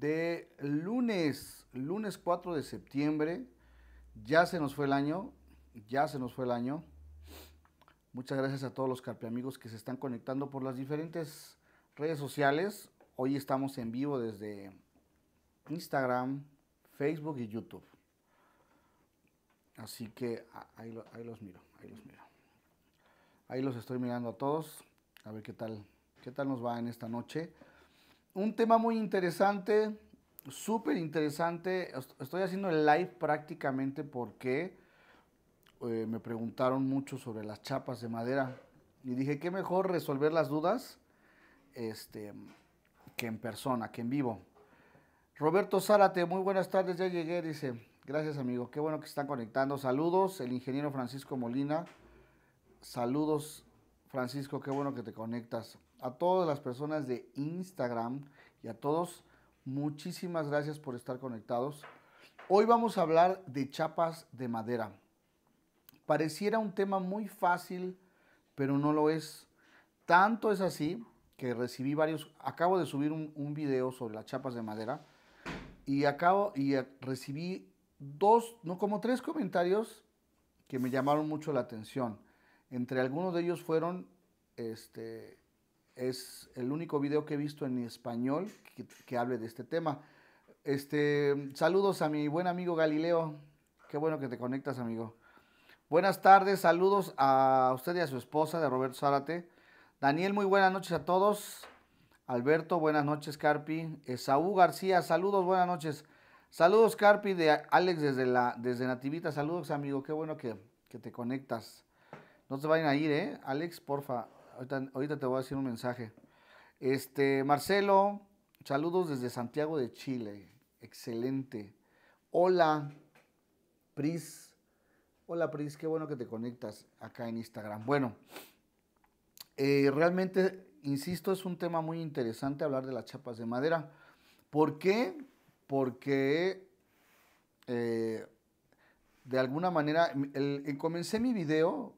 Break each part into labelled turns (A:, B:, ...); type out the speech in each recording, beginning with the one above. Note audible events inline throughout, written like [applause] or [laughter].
A: de lunes, lunes 4 de septiembre. Ya se nos fue el año, ya se nos fue el año. Muchas gracias a todos los carpe que se están conectando por las diferentes redes sociales. Hoy estamos en vivo desde Instagram, Facebook y YouTube. Así que ah, ahí, ahí los miro, ahí los miro. Ahí los estoy mirando a todos. A ver qué tal, qué tal nos va en esta noche un tema muy interesante, súper interesante. Estoy haciendo el live prácticamente porque eh, me preguntaron mucho sobre las chapas de madera. Y dije, qué mejor resolver las dudas este, que en persona, que en vivo. Roberto Zárate, muy buenas tardes, ya llegué, dice. Gracias, amigo. Qué bueno que están conectando. Saludos, el ingeniero Francisco Molina. Saludos, Francisco, qué bueno que te conectas a todas las personas de Instagram y a todos, muchísimas gracias por estar conectados. Hoy vamos a hablar de chapas de madera. Pareciera un tema muy fácil, pero no lo es. Tanto es así que recibí varios, acabo de subir un, video sobre las chapas de madera y acabo y eh, recibí dos, no como tres comentarios que me llamaron mucho la atención. Entre algunos de ellos fueron, este, es el único video que he visto en español que, hable de este tema. Este, saludos a mi buen amigo Galileo. Qué bueno que te conectas, amigo. Buenas tardes, saludos a usted y a su esposa de Roberto Zárate. Daniel, muy buenas noches a todos. Alberto, buenas noches, Carpi. Esaú García, saludos, buenas noches. Saludos, Carpi, de Alex desde, la, desde Nativita. Saludos, amigo, qué bueno que, que te conectas. No se vayan a ir, ¿eh? Alex, porfa. Ahorita, te voy a decir un mensaje. Este, Marcelo, saludos desde Santiago de Chile. Excelente. Hola, Pris. Hola, Pris, qué bueno que te conectas acá en Instagram. Bueno, eh, realmente, insisto, es un tema muy interesante hablar de las chapas de madera. ¿Por qué? Porque eh, de alguna manera comencé mi video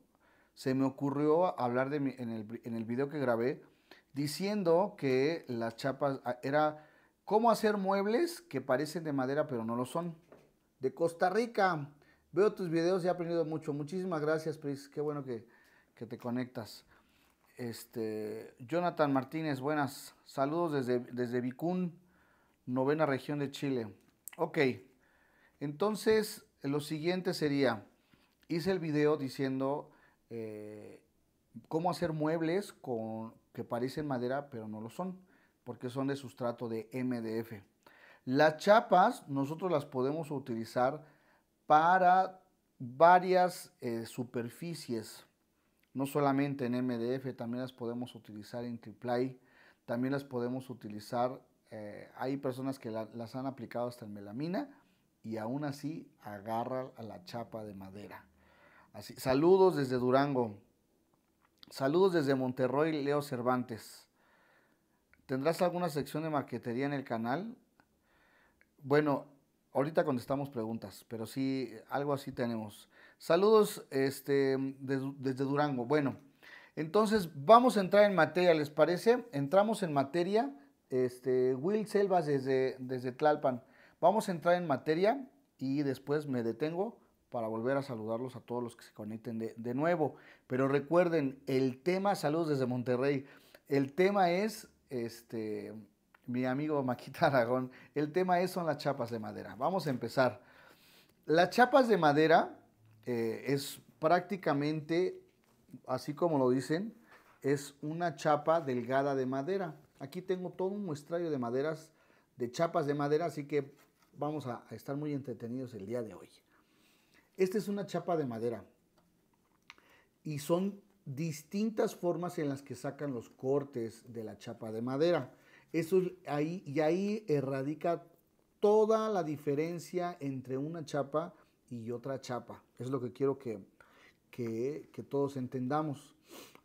A: se me ocurrió hablar de en, el, en video que grabé diciendo que las chapas ah, era cómo hacer muebles que parecen de madera pero no lo son. De Costa Rica. Veo tus videos y he aprendido mucho. Muchísimas gracias, Pris. Qué bueno que, te conectas. Este, Jonathan Martínez, buenas. Saludos desde, desde Vicún, novena región de Chile. Ok, entonces lo siguiente sería, hice el video diciendo eh, cómo hacer muebles que parecen madera, pero no lo son, porque son de sustrato de MDF. Las chapas nosotros las podemos utilizar para varias eh, superficies, no solamente en MDF, también las podemos utilizar en triplay, también las podemos utilizar, eh, hay personas que las han aplicado hasta en melamina y aún así agarran a la chapa de madera saludos desde Durango. Saludos desde Monterrey, Leo Cervantes. ¿Tendrás alguna sección de maquetería en el canal? Bueno, ahorita contestamos preguntas, pero sí, algo así tenemos. Saludos este, desde Durango. Bueno, entonces vamos a entrar en materia, ¿les parece? Entramos en materia. Este, Will Selvas desde, desde Tlalpan. Vamos a entrar en materia y después me detengo para volver a saludarlos a todos los que se conecten de, nuevo. Pero recuerden, el tema, saludos desde Monterrey, el tema es, este, mi amigo Maquita [laughs] Aragón, el tema es son las chapas de madera. Vamos a empezar. Las chapas de madera eh, es prácticamente, así como lo dicen, es una chapa delgada de madera. Aquí tengo todo un muestrario de maderas, de chapas de madera, así que vamos a estar muy entretenidos el día de hoy. Esta es una chapa de madera. Y son distintas formas en las que sacan los cortes de la chapa de madera. Eso ahí, y ahí erradica toda la diferencia entre una chapa y otra chapa. Es lo que quiero que, que, todos entendamos.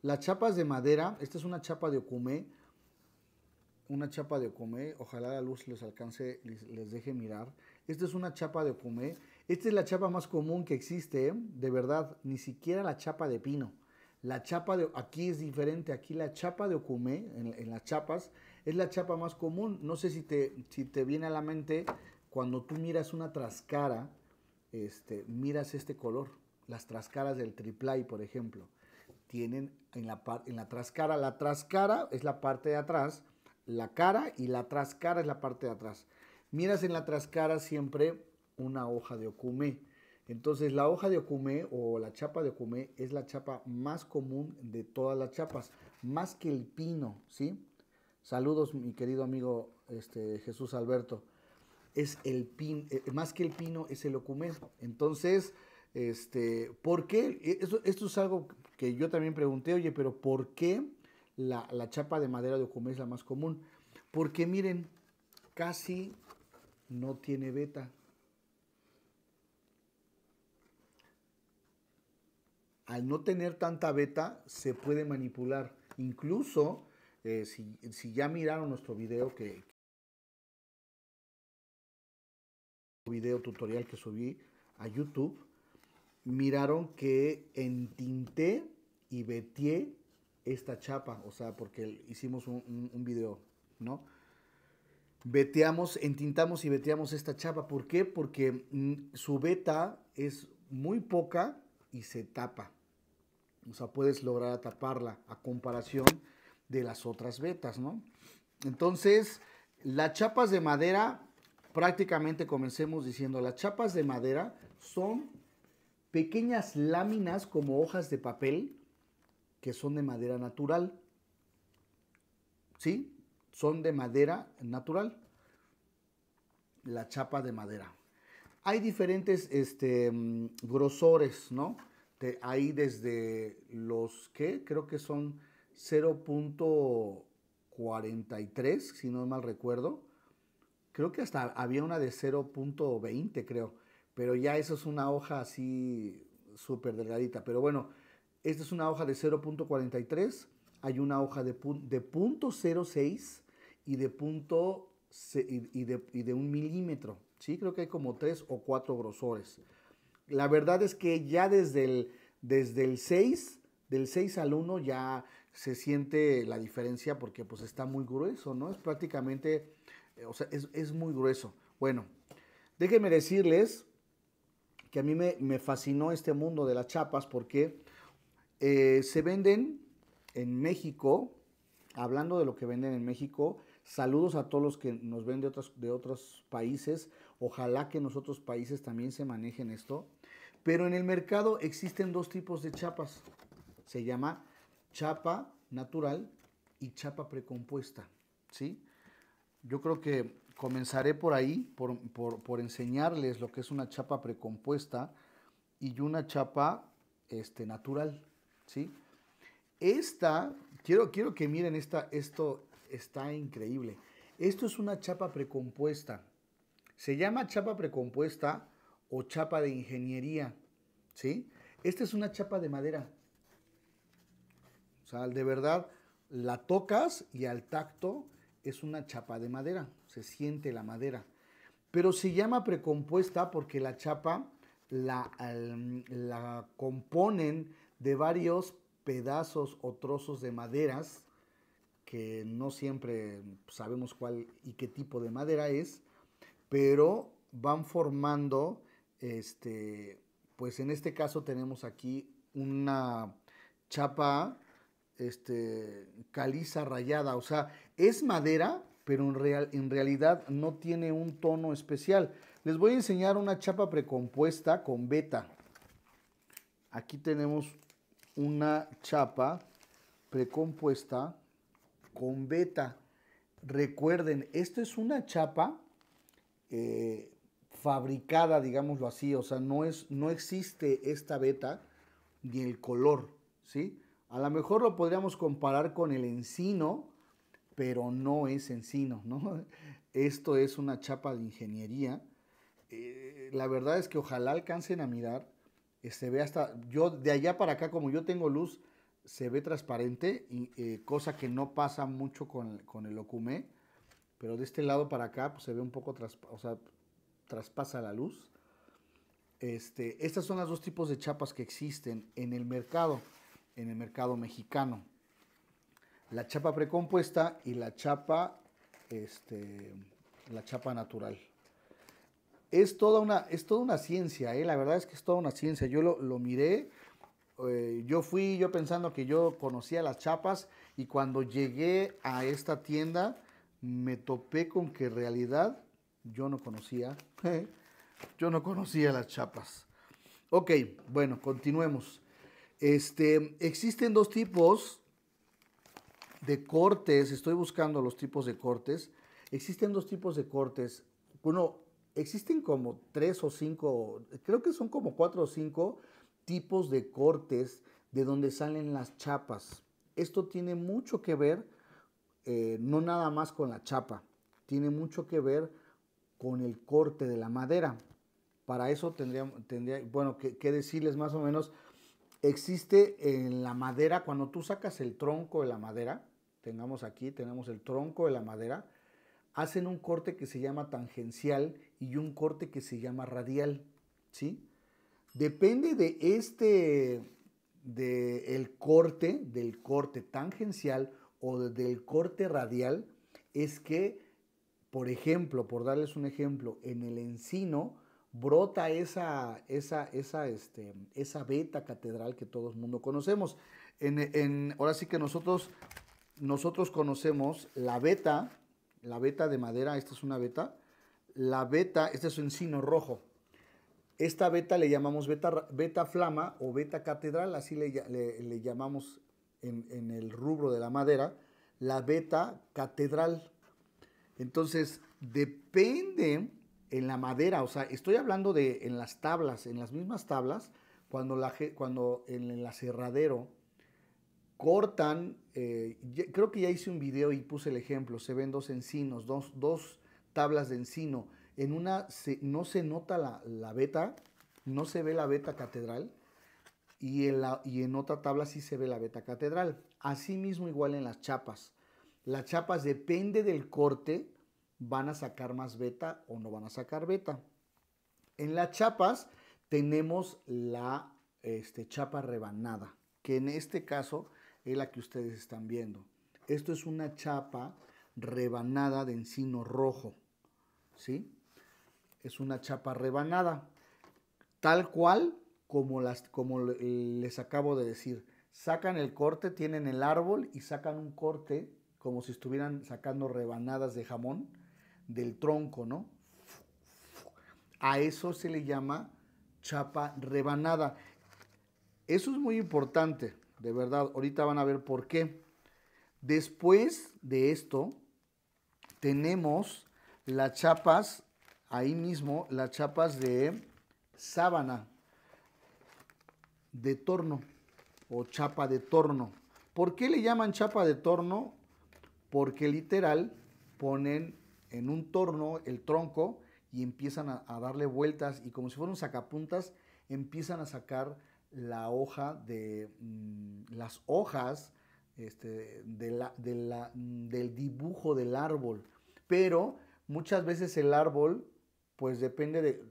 A: Las chapas de madera, esta es una chapa de ocumé. una chapa de ocumé. ojalá la luz les alcance, les, deje mirar. Esta es una chapa de ocumé. Esta es la chapa más común que existe, ¿eh? de verdad, ni siquiera la chapa de pino. La chapa de, aquí es diferente, aquí la chapa de okumé, en, las chapas, es la chapa más común. No sé si te, si te viene a la mente cuando tú miras una trascara, este, miras este color. Las trascaras del triplay, por ejemplo, tienen en la, en la trascara, la trascara es la parte de atrás, la cara y la trascara es la parte de atrás. Miras en la trascara siempre una hoja de Ocumé. Entonces la hoja de Ocumé o la chapa de ocumé es la chapa más común de todas las chapas, más que el pino, ¿sí? Saludos mi querido amigo este, Jesús Alberto. Es el pin, eh, más que el pino es el Ocumé. Entonces, este, ¿por qué? E, esto, es algo que yo también pregunté, oye, pero ¿por qué la, la chapa de madera de Ocumé es la más común? Porque miren, casi no tiene beta. al no tener tanta beta, se puede manipular. Incluso, eh, si, ya miraron nuestro video que, video tutorial que subí a YouTube, miraron que entinté y veteé esta chapa, o sea, porque hicimos un, video, ¿no? Beteamos, entintamos y veteamos esta chapa. ¿Por qué? Porque mm, su beta es muy poca y se tapa. O sea, puedes lograr taparla a comparación de las otras vetas, ¿no? Entonces, las chapas de madera, prácticamente comencemos diciendo, las chapas de madera son pequeñas láminas como hojas de papel que son de madera natural. ¿Sí? Son de madera natural. La chapa de madera. Hay diferentes este, mm, grosores, ¿no? ahí desde los que creo que son 0.43, si no mal recuerdo. Creo que hasta había una de 0.20, creo. Pero ya eso es una hoja así súper delgadita. Pero bueno, esta es una hoja de 0.43. Hay una hoja de, de y de, punto, y, de, y de un milímetro. Sí, creo que hay como tres o cuatro grosores. La verdad es que ya desde el, desde el 6, del 6 al 1 ya se siente la diferencia porque pues está muy grueso, ¿no? Es prácticamente, eh, o sea, es, muy grueso. Bueno, déjenme decirles que a mí me, fascinó este mundo de las chapas porque eh, se venden en México, hablando de lo que venden en México, saludos a todos los que nos ven de otros, de otros países, ojalá que en otros países también se manejen esto. Pero en el mercado existen dos tipos de chapas. Se llama chapa natural y chapa precompuesta. ¿sí? Yo creo que comenzaré por ahí, por, enseñarles lo que es una chapa precompuesta y una chapa este, natural. ¿sí? Esta, quiero, quiero que miren, esta, esto está increíble. Esto es una chapa precompuesta. Se llama chapa precompuesta o chapa de ingeniería, ¿sí? Esta es una chapa de madera. O sea, de verdad, la tocas y al tacto es una chapa de madera, se siente la madera. Pero se llama precompuesta porque la chapa la, la componen de varios pedazos o trozos de maderas que no siempre sabemos cuál y qué tipo de madera es, pero van formando este, pues en este caso tenemos aquí una chapa este, caliza rayada, o sea, es madera, pero en, real, en realidad no tiene un tono especial. Les voy a enseñar una chapa precompuesta con beta. Aquí tenemos una chapa precompuesta con beta. Recuerden, esto es una chapa eh, fabricada, digámoslo así, o sea, no, es, no existe esta beta ni el color, ¿sí? A lo mejor lo podríamos comparar con el encino, pero no es encino, ¿no? [laughs] Esto es una chapa de ingeniería. Eh, la verdad es que ojalá alcancen a mirar, eh, se ve hasta, yo de allá para acá, como yo tengo luz, se ve transparente, eh, cosa que no pasa mucho con, con el ocumé, pero de este lado para acá pues, se ve un poco, o sea, traspasa la luz. Este, estas son las dos tipos de chapas que existen en el mercado, en el mercado mexicano. La chapa precompuesta y la chapa, este, la chapa natural. Es toda una, es toda una ciencia, ¿eh? la verdad es que es toda una ciencia. Yo lo, miré, eh, yo fui yo pensando que yo conocía las chapas y cuando llegué a esta tienda me topé con que en realidad yo no conocía. yo no conocía las chapas. Ok, bueno, continuemos. Este, existen dos tipos de cortes. Estoy buscando los tipos de cortes. Existen dos tipos de cortes. Uno, existen como tres o cinco, creo que son como cuatro o cinco tipos de cortes de donde salen las chapas. Esto tiene mucho que ver, eh, no nada más con la chapa, tiene mucho que ver con el corte de la madera. Para eso tendríamos, tendría, bueno, qué decirles más o menos, existe en la madera, cuando tú sacas el tronco de la madera, tengamos aquí, tenemos el tronco de la madera, hacen un corte que se llama tangencial y un corte que se llama radial, ¿sí? Depende de este, de el corte, del corte tangencial o del corte radial, es que por ejemplo, por darles un ejemplo, en el encino brota esa, esa, esa, este, esa beta catedral que todo el mundo conocemos. En, ahora sí que nosotros, nosotros conocemos la beta, la beta de madera, esta es una beta, la beta, este es un encino rojo. Esta beta le llamamos beta, beta flama o beta catedral, así le, llamamos en, en el rubro de la madera, la beta catedral. Entonces, depende en la madera, o sea, estoy hablando de en las tablas, en las mismas tablas, cuando, la, cuando en el aserradero cortan, eh, creo que ya hice un video y puse el ejemplo, se ven dos encinos, dos, tablas de encino, en una no se nota la, beta, no se ve la beta catedral, y en, y en otra tabla sí se ve la beta catedral. Asimismo igual en las chapas. Las chapas depende del corte, van a sacar más beta o no van a sacar beta. En las chapas tenemos la este, chapa rebanada, que en este caso es la que ustedes están viendo. Esto es una chapa rebanada de encino rojo, ¿sí? Es una chapa rebanada, tal cual como, las, como les acabo de decir. Sacan el corte, tienen el árbol y sacan un corte como si estuvieran sacando rebanadas de jamón del tronco, ¿no? A eso se le llama chapa rebanada. Eso es muy importante, de verdad. Ahorita van a ver por qué. Después de esto, tenemos las chapas, ahí mismo, las chapas de sábana, de torno o chapa de torno. ¿Por qué le llaman chapa de torno? Porque literal ponen en un torno el tronco y empiezan a, darle vueltas y como si fueran sacapuntas empiezan a sacar la hoja de mm, las hojas este, de la, mm, del dibujo del árbol. Pero muchas veces el árbol pues depende de,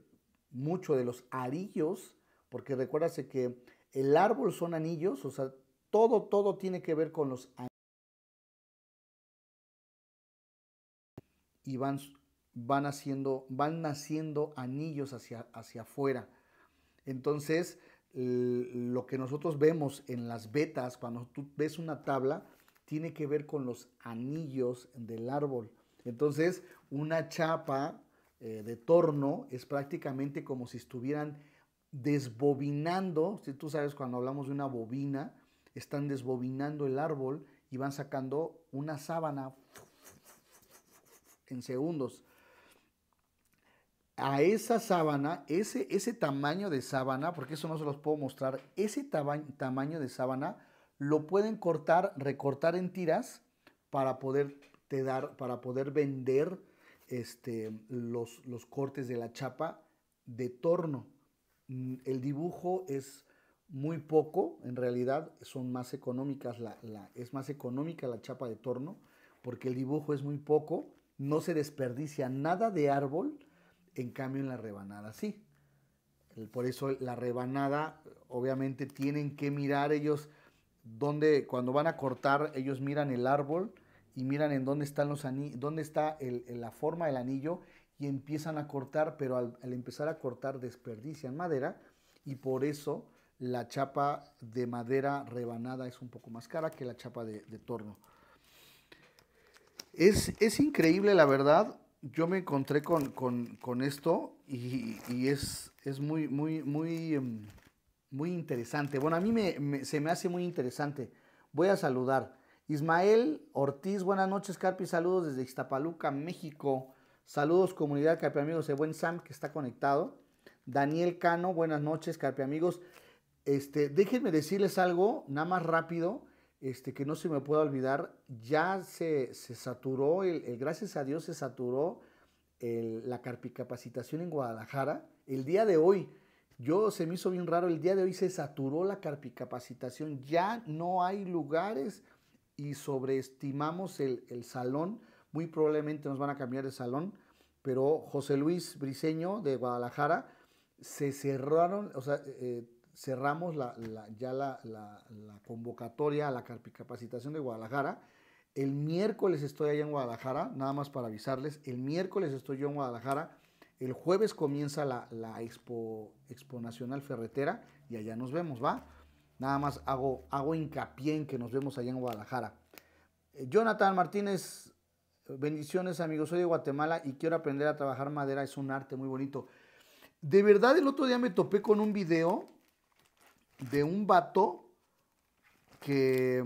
A: mucho de los arillos, porque recuérdase que el árbol son anillos, o sea, todo, todo tiene que ver con los anillos. y van, van, haciendo, van naciendo anillos hacia, hacia afuera. Entonces, lo que nosotros vemos en las vetas, cuando tú ves una tabla, tiene que ver con los anillos del árbol. Entonces, una chapa eh, de torno es prácticamente como si estuvieran desbobinando, si tú sabes cuando hablamos de una bobina, están desbobinando el árbol y van sacando una sábana en segundos. A esa sábana, ese, ese tamaño de sábana, porque eso no se los puedo mostrar, ese tamaño de sábana lo pueden cortar, recortar en tiras para poder te dar, para poder vender este, los, cortes de la chapa de torno. Mm, el dibujo es muy poco, en realidad son más económicas, la, es más económica la chapa de torno, porque el dibujo es muy poco no se desperdicia nada de árbol, en cambio en la rebanada sí. Por eso la rebanada, obviamente tienen que mirar ellos donde cuando van a cortar, ellos miran el árbol y miran en dónde están los dónde está la forma del anillo y empiezan a cortar, pero al, empezar a cortar desperdician madera y por eso la chapa de madera rebanada es un poco más cara que la chapa de torno. Es, increíble, la verdad. Yo me encontré con, esto y, es, muy, muy, muy, em, muy interesante. Bueno, a mí me, se me hace muy interesante. Voy a saludar. Ismael Ortiz, buenas noches, Carpi. Saludos desde Iztapaluca, México. Saludos, comunidad Carpi Amigos de Buen Sam, que está conectado. Daniel Cano, buenas noches, Carpi Amigos. Este, déjenme decirles algo, nada más rápido. Este, que no se me pueda olvidar, ya se, saturó, el, gracias a Dios se saturó la carpicapacitación en Guadalajara. El día de hoy, yo se me hizo bien raro, el día de hoy se saturó la carpicapacitación, ya no hay lugares y sobreestimamos el, salón, muy probablemente nos van a cambiar de salón, pero José Luis Briseño de Guadalajara, se cerraron, o sea, eh, cerramos la, ya la, la, convocatoria a la capacitación de Guadalajara. El miércoles estoy allá en Guadalajara, nada más para avisarles. El miércoles estoy yo en Guadalajara. El jueves comienza la, expo, Nacional Ferretera y allá nos vemos, ¿va? Nada más hago, hago hincapié en que nos vemos allá en Guadalajara. Eh, Jonathan Martínez, bendiciones amigos, soy de Guatemala y quiero aprender a trabajar madera, es un arte muy bonito. De verdad el otro día me topé con un video de un vato que,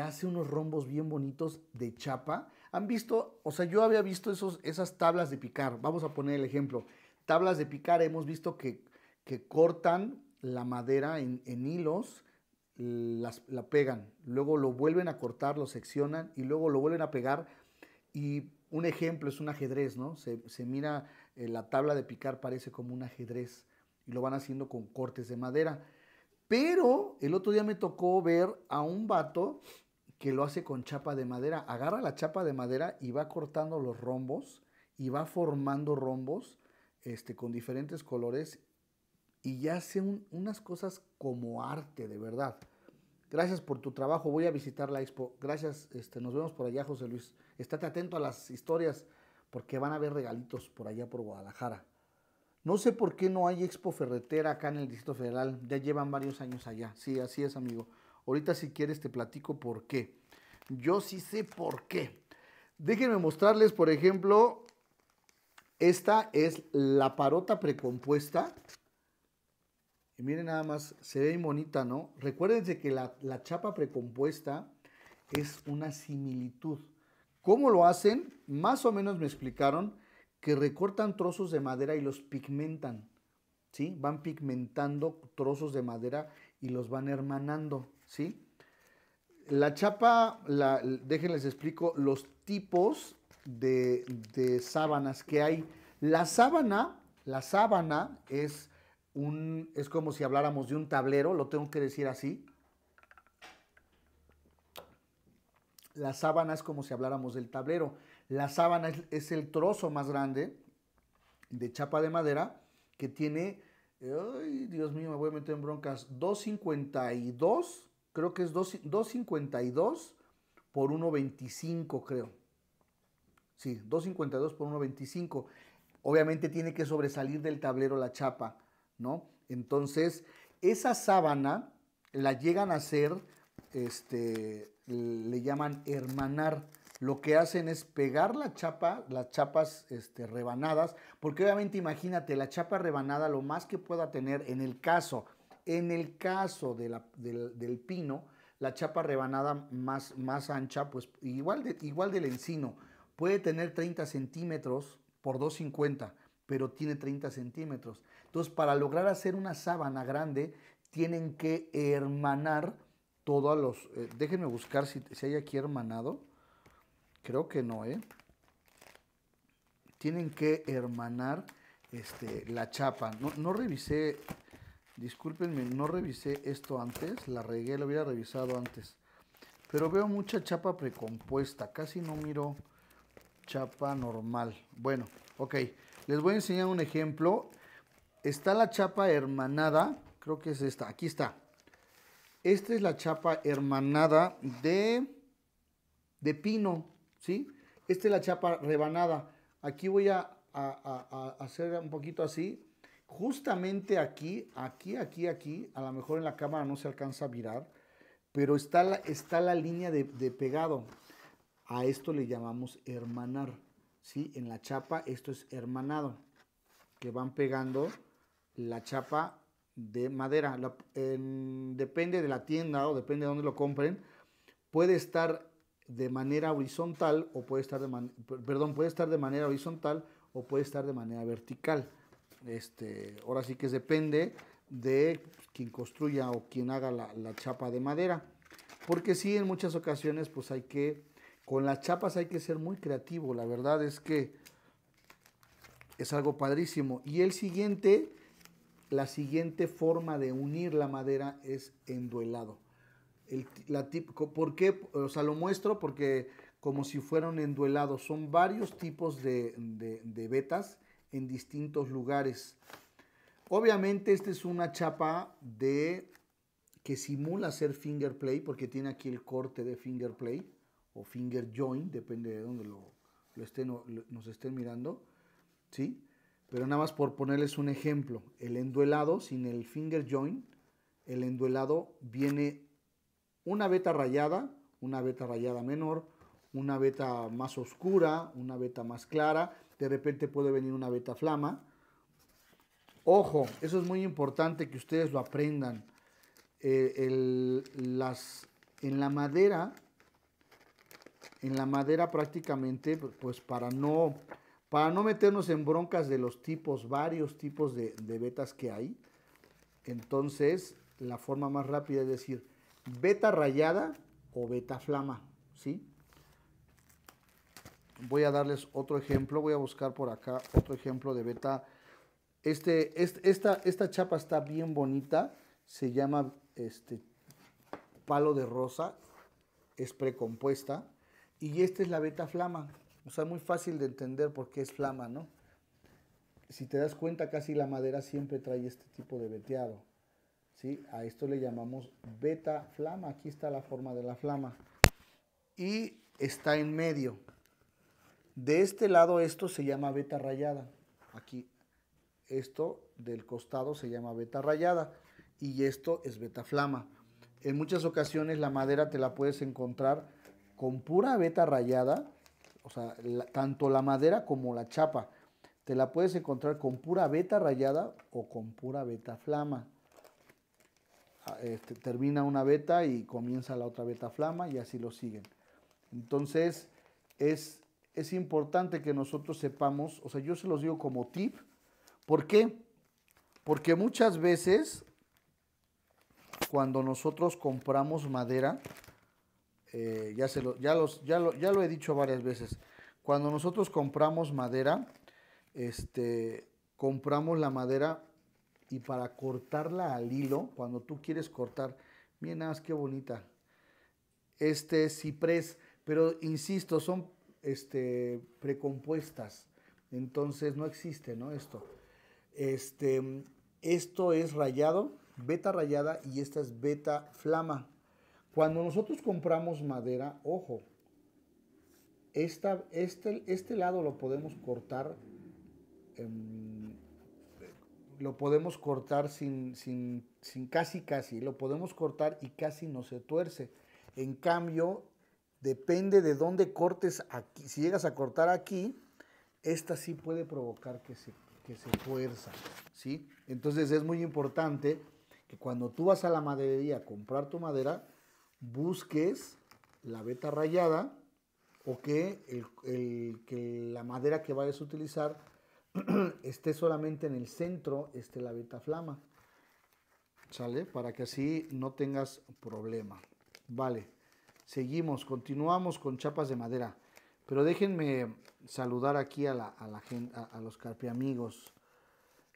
A: hace unos rombos bien bonitos de chapa. ¿Han visto? O sea, yo había visto esas tablas de picar. Vamos a poner el ejemplo. Tablas de picar, hemos visto que, cortan la madera en, hilos, la pegan, luego lo vuelven a cortar, lo seccionan y luego lo vuelven a pegar. Y un ejemplo es un ajedrez, ¿no? Se, mira, eh, la tabla de picar parece como un ajedrez y lo van haciendo con cortes de madera. Pero el otro día me tocó ver a un vato que lo hace con chapa de madera. Agarra la chapa de madera y va cortando los rombos y va formando rombos este, con diferentes colores y ya hace unas cosas como arte, de verdad. Gracias por tu trabajo, voy a visitar la expo. Gracias, este, nos vemos por allá, José Luis. Estate atento a las historias porque van a haber regalitos por allá por Guadalajara. No sé por qué no hay Expo Ferretera acá en el Distrito Federal. Ya llevan varios años allá. Sí, así es, amigo. Ahorita si quieres te platico por qué. Yo sí sé por qué. Déjenme mostrarles, por ejemplo, esta es la parota precompuesta. Y miren nada más, se ve bonita, ¿no? Recuérdense que la, la chapa precompuesta es una similitud. ¿Cómo lo hacen? Más o menos me explicaron que recortan trozos de madera y los pigmentan. ¿sí? Van pigmentando trozos de madera y los van hermanando. ¿sí? La chapa, déjenles explico los tipos de, de sábanas que hay. La sábana, la sábana es, un, es como si habláramos de un tablero, lo tengo que decir así, la sábana es como si habláramos del tablero. La sábana es, el trozo más grande de chapa de madera que tiene, ay, Dios mío, me voy a meter en broncas, 252, creo que es 252 por 1.25, creo. Sí, 2.52 por 1.25. Obviamente tiene que sobresalir del tablero la chapa, ¿no? Entonces, esa sábana la llegan a hacer, este, le llaman hermanar lo que hacen es pegar la chapa, las chapas este, rebanadas, porque obviamente imagínate, la chapa rebanada lo más que pueda tener en el caso, en el caso del, del, pino, la chapa rebanada más, más ancha, pues igual, igual del encino, puede tener 30 centímetros por 250 pero tiene 30 centímetros. Entonces, para lograr hacer una sábana grande, tienen que hermanar todos los... Eh, déjenme buscar si, si hay aquí hermanado. Creo que no, ¿eh? Tienen que hermanar este, la chapa. No, no revisé, discúlpenme, no revisé esto antes, la regué, lo hubiera revisado antes. Pero veo mucha chapa precompuesta, casi no miro chapa normal. Bueno, ok, les voy a enseñar un ejemplo. Está la chapa hermanada, creo que es esta, aquí está. Esta es la chapa hermanada de, de pino. ¿sí? Esta es la chapa rebanada. Aquí voy a, hacer un poquito así. Justamente aquí, aquí, aquí, aquí, a lo mejor en la cámara no se alcanza a mirar, pero está la, está la línea de, pegado. A esto le llamamos hermanar. ¿sí? En la chapa esto es hermanado, que van pegando la chapa de madera. depende de la tienda o depende de dónde lo compren. Puede estar de manera horizontal o puede estar de perdón, puede estar de manera horizontal o puede estar de manera vertical. Este, ahora sí que depende de quien construya o quien haga la, la, chapa de madera. Porque sí, en muchas ocasiones, pues hay que, con las chapas hay que ser muy creativo. La verdad es que es algo padrísimo. Y el siguiente, la siguiente forma de unir la madera es enduelado la ¿Por qué? O sea, lo muestro porque como si fueran enduelados. Son varios tipos de, de, vetas en distintos lugares. Obviamente esta es una chapa de que simula ser finger play porque tiene aquí el corte de finger play o finger join, depende de donde lo, lo estén, nos estén mirando. ¿sí? Pero nada más por ponerles un ejemplo, el enduelado sin el finger join, el enduelado viene una beta rayada, una beta rayada menor, una beta más oscura, una beta más clara, de repente puede venir una beta flama. Ojo, eso es muy importante que ustedes lo aprendan. Eh, en la madera, en la madera prácticamente, pues para no, para no meternos en broncas de los tipos, varios tipos de, de betas que hay, entonces la forma más rápida es decir, beta rayada o beta flama, ¿sí? Voy a darles otro ejemplo, voy a buscar por acá otro ejemplo de beta. Este, este, esta, esta chapa está bien bonita, se llama este, palo de rosa, es precompuesta. Y esta es la beta flama, o sea, muy fácil de entender por qué es flama, ¿no? Si te das cuenta, casi la madera siempre trae este tipo de veteado. A esto le llamamos beta flama. Aquí está la forma de la flama. Y está en medio. De este lado esto se llama beta rayada. Aquí esto del costado se llama beta rayada y esto es beta flama. En muchas ocasiones la madera te la puedes encontrar con pura beta rayada, o sea, tanto la madera como la chapa. Te la puedes encontrar con pura beta rayada o con pura beta flama. Este, termina una beta y comienza la otra beta flama y así lo siguen. Entonces, es, es importante que nosotros sepamos, o sea, yo se los digo como tip, ¿por qué? Porque muchas veces cuando nosotros compramos madera, eh, ya, se lo, ya, los, ya, lo, ya lo he dicho varias veces, cuando nosotros compramos madera, este, compramos la madera y para cortarla al hilo, cuando tú quieres cortar, miren nada bonita. Este es ciprés, pero insisto, son este, precompuestas, entonces no existe, ¿no? Esto. Este, esto es rayado, beta rayada y esta es beta flama. Cuando nosotros compramos madera, ojo, este, este lado lo podemos cortar lo podemos cortar sin, sin, casi casi, lo podemos cortar y casi no se tuerce. En cambio, depende de dónde cortes aquí, si llegas a cortar aquí, esta sí puede provocar que se, que se tuerza, ¿sí? Entonces es muy importante que cuando tú vas a la maderería a comprar tu madera, busques la veta rayada o que, que la madera que vayas a utilizar [clears throat] esté solamente en el centro esté la betaflama. ¿Sale? Para que así no tengas problema. Vale, seguimos, continuamos con chapas de madera. Pero déjenme saludar aquí a, la, a, la, a, a los carpiamigos.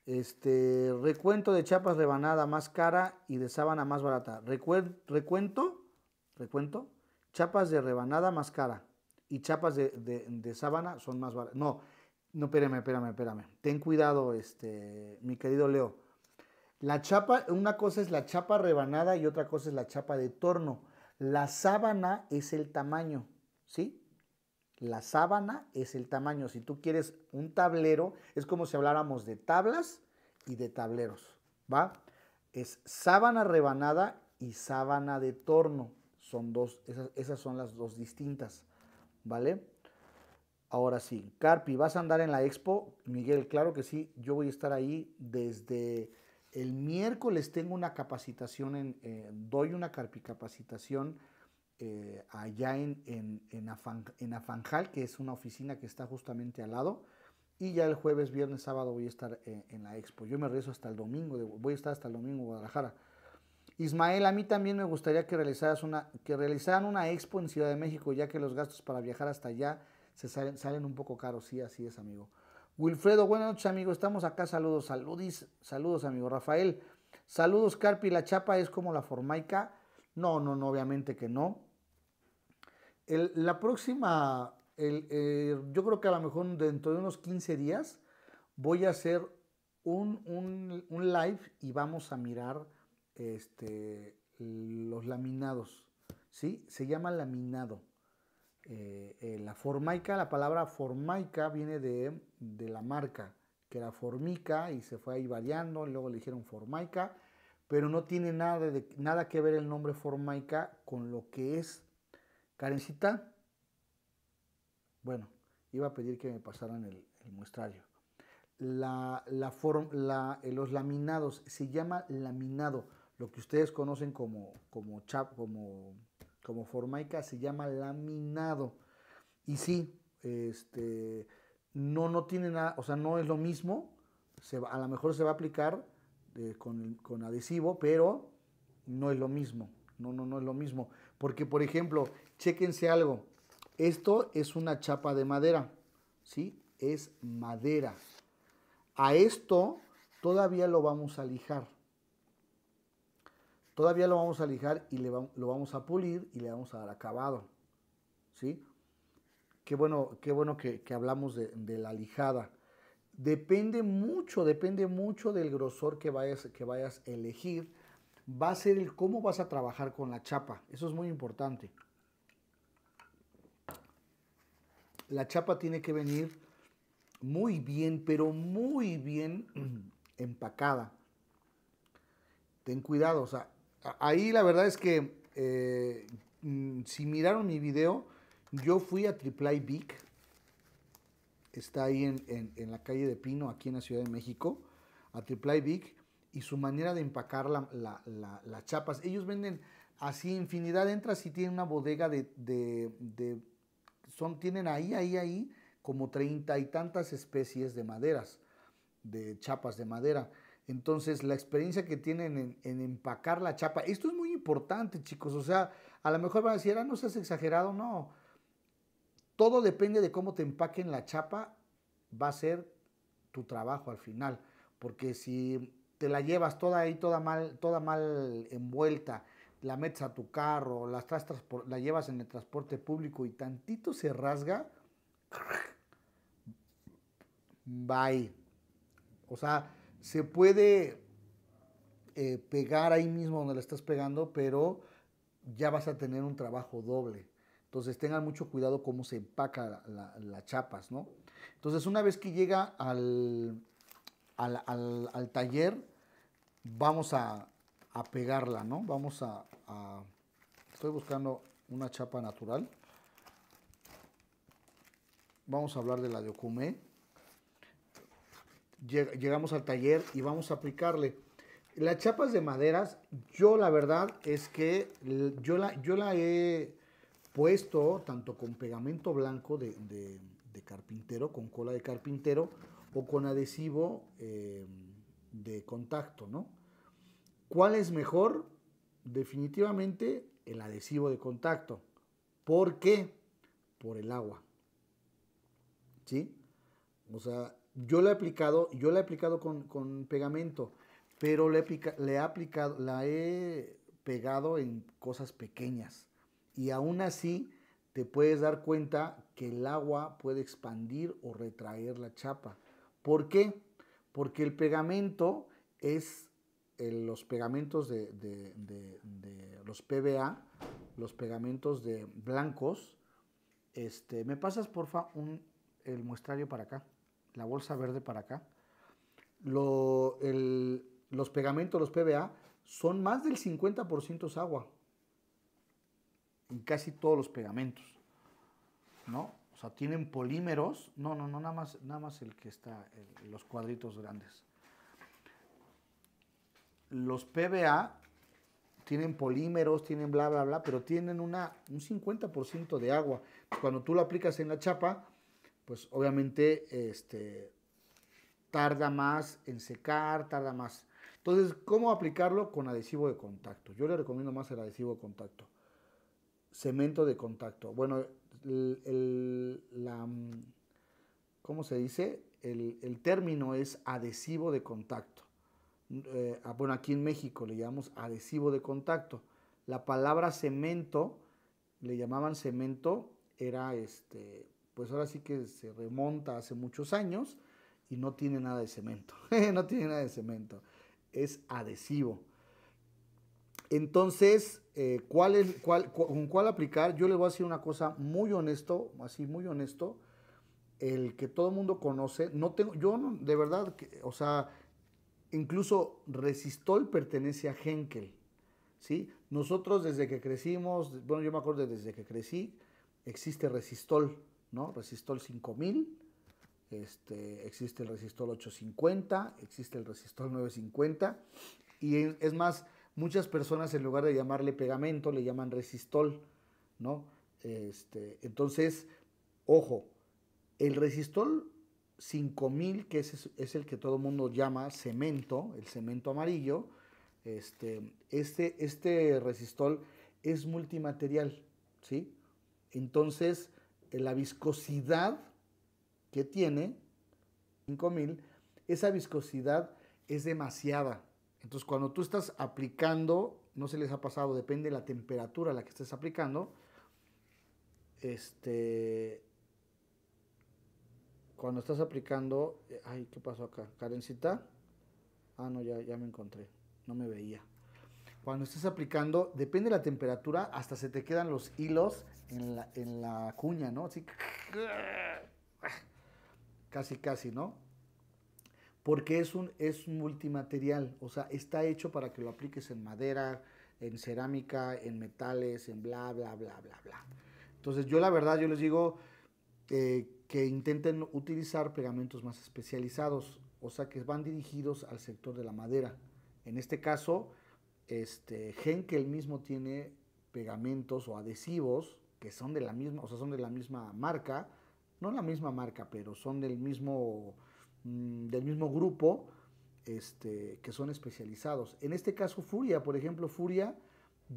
A: Este, recuento de chapas rebanada más cara y de sábana más barata. recuento, recuento, chapas de rebanada más cara y chapas de, de, de sábana son más baratas. No, no, espérame, espérame, espérame. Ten cuidado, este, mi querido Leo. La chapa, una cosa es la chapa rebanada y otra cosa es la chapa de torno. La sábana es el tamaño, ¿sí? La sábana es el tamaño. Si tú quieres un tablero, es como si habláramos de tablas y de tableros, ¿va? Es sábana rebanada y sábana de torno. Son dos, esas, esas son las dos distintas, ¿vale? Ahora sí, Carpi, ¿vas a andar en la expo? Miguel, claro que sí, yo voy a estar ahí desde el miércoles. Tengo una capacitación, en, eh, doy una Carpi capacitación eh, allá en, Afanjal, que es una oficina que está justamente al lado. Y ya el jueves, viernes, sábado voy a estar eh, en, la expo. Yo me rezo hasta el domingo, voy a estar hasta el domingo en Guadalajara. Ismael, a mí también me gustaría que, una, que realizaran una expo en Ciudad de México, ya que los gastos para viajar hasta allá se salen, salen un poco caros, sí, así es, amigo. Wilfredo, buenas noches, amigo. Estamos acá, saludos, saludis, saludos, amigo. Rafael, saludos, Carpi. La chapa es como la formaica. No, no, no, obviamente que no. la próxima, eh, yo creo que a lo mejor dentro de unos 15 días voy a hacer un, un, live y vamos a mirar este, los laminados. ¿sí? Se llama laminado. Eh, eh, la formaica, la palabra formaica viene de, la marca, que era formica y se fue ahí variando, y luego le dijeron formaica, pero no tiene nada, de, nada que ver el nombre formaica con lo que es. Karencita, bueno, iba a pedir que me pasaran el, el muestrario. La, la la, eh, los laminados, se llama laminado, lo que ustedes conocen como, como, chap, como como formaica se llama laminado. Y sí, este, no, no tiene nada, o sea, no es lo mismo, se, a lo mejor se va a aplicar eh, con, adhesivo, pero no es lo mismo, no, no, no es lo mismo. Porque, por ejemplo, chéquense algo, esto es una chapa de madera, ¿sí? Es madera. A esto todavía lo vamos a lijar. Todavía lo vamos a lijar y lo vamos a pulir y le vamos a dar acabado. ¿Sí? Qué bueno, qué bueno que, hablamos de, la lijada. Depende mucho, depende mucho del grosor que vayas, que vayas a elegir. Va a ser el cómo vas a trabajar con la chapa. Eso es muy importante. La chapa tiene que venir muy bien, pero muy bien [clears throat] empacada. Ten cuidado, o sea, ahí la verdad es que eh, mm, si miraron mi video, yo fui a Triplay Big. Está ahí en, la calle de Pino, aquí en la Ciudad de México. A Triplay Big. Y su manera de empacar las chapas. Ellos venden así infinidad. Entras y tienen una bodega de, de... son, tienen ahí, ahí, ahí como treinta y tantas especies de maderas. De chapas de madera entonces, la experiencia que tienen en, empacar la chapa, esto es muy importante, chicos. O sea, a lo mejor van a decir, ah, no seas exagerado, no. Todo depende de cómo te empaquen la chapa, va a ser tu trabajo al final. Porque si te la llevas toda ahí, toda mal, toda mal envuelta, la metes a tu carro, la, la llevas en el transporte público y tantito se rasga, bye. O sea, se puede eh, pegar ahí mismo donde la estás pegando, pero ya vas a tener un trabajo doble. Entonces tengan mucho cuidado cómo se empaca las chapas, ¿no? Entonces una vez que llega al, al, taller, vamos a, pegarla, ¿no? Vamos a, Estoy buscando una chapa natural. Vamos a hablar de la de Okume llegamos al taller y vamos a aplicarle. Las chapas de maderas, yo la verdad es que yo la, yo la he puesto tanto con pegamento blanco de, carpintero, con cola de carpintero o con adhesivo em, de contacto, ¿no? ¿Cuál es mejor? Definitivamente el adhesivo de contacto. ¿Por qué? Por el agua. ¿Sí? O sea, yo la he aplicado, yo he aplicado con, con pegamento, pero le, he aplicado, la he pegado en cosas pequeñas. Y aún así te puedes dar cuenta que el agua puede expandir o retraer la chapa. ¿Por qué? Porque el pegamento es eh, los pegamentos de, los PBA, los pegamentos de blancos. Este, ¿Me pasas, porfa, un, el muestrario para acá? la bolsa verde para acá, los pegamentos, los PBA, son más del 50% agua. En casi todos los pegamentos. ¿No? O sea, tienen polímeros. No, no, no, nada más, nada más el que está, el, los cuadritos grandes. Los PBA tienen polímeros, tienen bla, bla, bla, pero tienen una, un 50% de agua. Cuando tú lo aplicas en la chapa, pues obviamente este, tarda más en secar, tarda más. Entonces, ¿cómo aplicarlo? Con adhesivo de contacto. Yo le recomiendo más el adhesivo de contacto. Cemento de contacto. Bueno, el, la, ¿cómo se dice? El, término es adhesivo de contacto. Eh, bueno, aquí en México le llamamos adhesivo de contacto. La palabra cemento, le llamaban cemento, era este, pues ahora sí que se remonta hace muchos años y no tiene nada de cemento, [laughs] no tiene nada de cemento, es adhesivo. Entonces, eh, ¿cuál es, ¿con cuál aplicar? Yo le voy a decir una cosa muy honesto, así muy honesto, el que todo el mundo conoce. No tengo, yo de verdad, o sea, incluso resistol pertenece a Henkel, ¿sí? Nosotros desde que crecimos, bueno, yo me acuerdo desde que crecí, existe resistol. ¿no? Resistol 5000, este, existe el resistol 850, existe el resistol 950 y es más, muchas personas en lugar de llamarle pegamento le llaman resistol, ¿no? Este, entonces, ojo, el resistol 5000, que es, el que todo el mundo llama cemento, el cemento amarillo, este, este, este resistol es multimaterial, ¿sí? Entonces, la viscosidad que tiene, 5000, esa viscosidad es demasiada. Entonces, cuando tú estás aplicando, no se les ha pasado, depende de la temperatura a la que estés aplicando, este, cuando estás aplicando, ay, ¿qué pasó acá? ¿Carencita? ah, no, ya, ya me encontré, no me veía. Cuando estás aplicando, depende de la temperatura, hasta se te quedan los hilos en la, en cuña, ¿no? Así, casi, casi, ¿no? Porque es un, es multimaterial, o sea, está hecho para que lo apliques en madera, en cerámica, en metales, en bla, bla, bla, bla, bla. Entonces yo la verdad, yo les digo eh, que intenten utilizar pegamentos más especializados, o sea, que van dirigidos al sector de la madera. En este caso, este, Henkel mismo tiene pegamentos o adhesivos son de la misma, o sea, son de la misma marca, no la misma marca, pero son del mismo, mm, del mismo grupo, este, que son especializados. En este caso, Furia, por ejemplo, Furia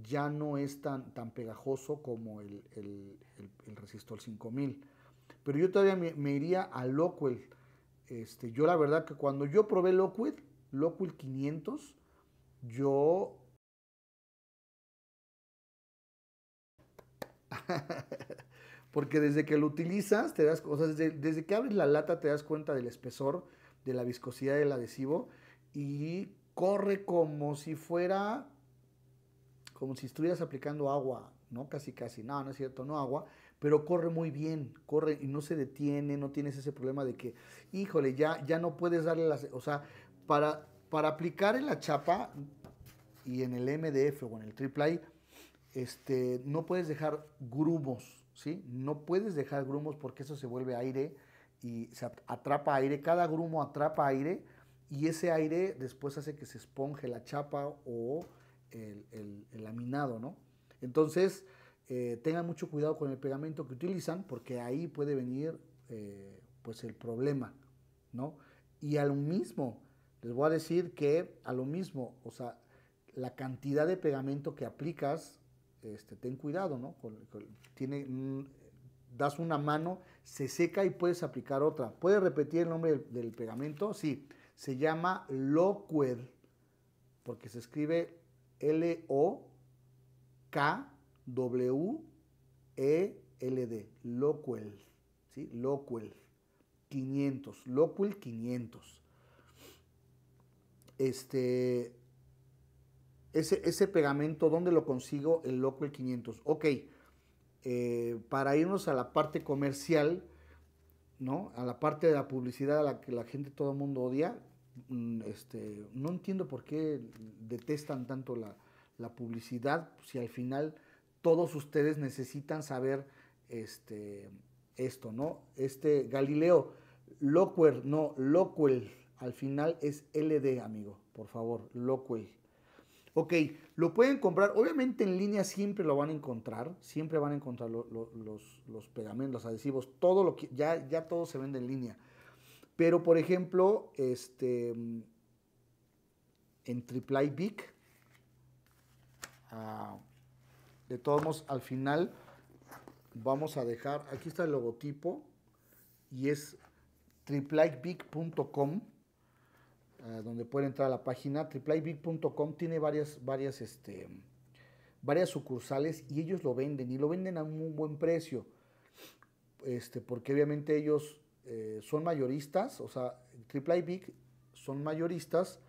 A: ya no es tan, tan pegajoso como el, el, el, Resistor 5000. Pero yo todavía me, iría a Lockwell, Este, yo la verdad que cuando yo probé Lockwell, Lockwell 500, yo [laughs] Porque desde que lo utilizas, te das, o sea, desde, que abres la lata te das cuenta del espesor, de la viscosidad del adhesivo y corre como si fuera, como si estuvieras aplicando agua, ¿no? Casi, casi, no, no es cierto, no agua, pero corre muy bien, corre y no se detiene, no tienes ese problema de que, híjole, ya, ya no puedes darle las, o sea, para, para aplicar en la chapa y en el MDF o en el triple este, no puedes dejar grumos, ¿sí? No puedes dejar grumos porque eso se vuelve aire y se atrapa aire, cada grumo atrapa aire y ese aire después hace que se esponje la chapa o el, laminado, ¿no? Entonces, eh, tengan mucho cuidado con el pegamento que utilizan porque ahí puede venir eh, pues el problema, ¿no? Y a lo mismo, les voy a decir que a lo mismo, o sea, la cantidad de pegamento que aplicas este, ten cuidado, ¿no? Mm, das una mano, se seca y puedes aplicar otra. ¿Puedes repetir el nombre del, pegamento? Sí, se llama Locuel. porque se escribe L-O-K-W-E-L-D, Loquel, ¿sí? Loquel, 500, Loquel 500. Este, ese, pegamento, ¿dónde lo consigo? El Loco 500. Ok, eh, para irnos a la parte comercial, ¿no? A la parte de la publicidad a la que la gente, todo el mundo odia, mm, este, no entiendo por qué detestan tanto la, publicidad si al final todos ustedes necesitan saber este, esto, ¿no? Este Galileo, locuer no, locuel al final es LD, amigo, por favor, locuel Ok, lo pueden comprar. Obviamente en línea siempre lo van a encontrar. Siempre van a encontrar los, pegamentos, los adhesivos, todo lo que. Ya, todo se vende en línea. Pero, por ejemplo, este. Mm, en Triply Big. Ah, de todos modos, al final vamos a dejar. Aquí está el logotipo. Y es Big.com donde pueden entrar a la página, tripleibig.com tiene varias, varias, este, varias sucursales y ellos lo venden y lo venden a un buen precio, este, porque obviamente ellos eh, son mayoristas, o sea, Triple son mayoristas,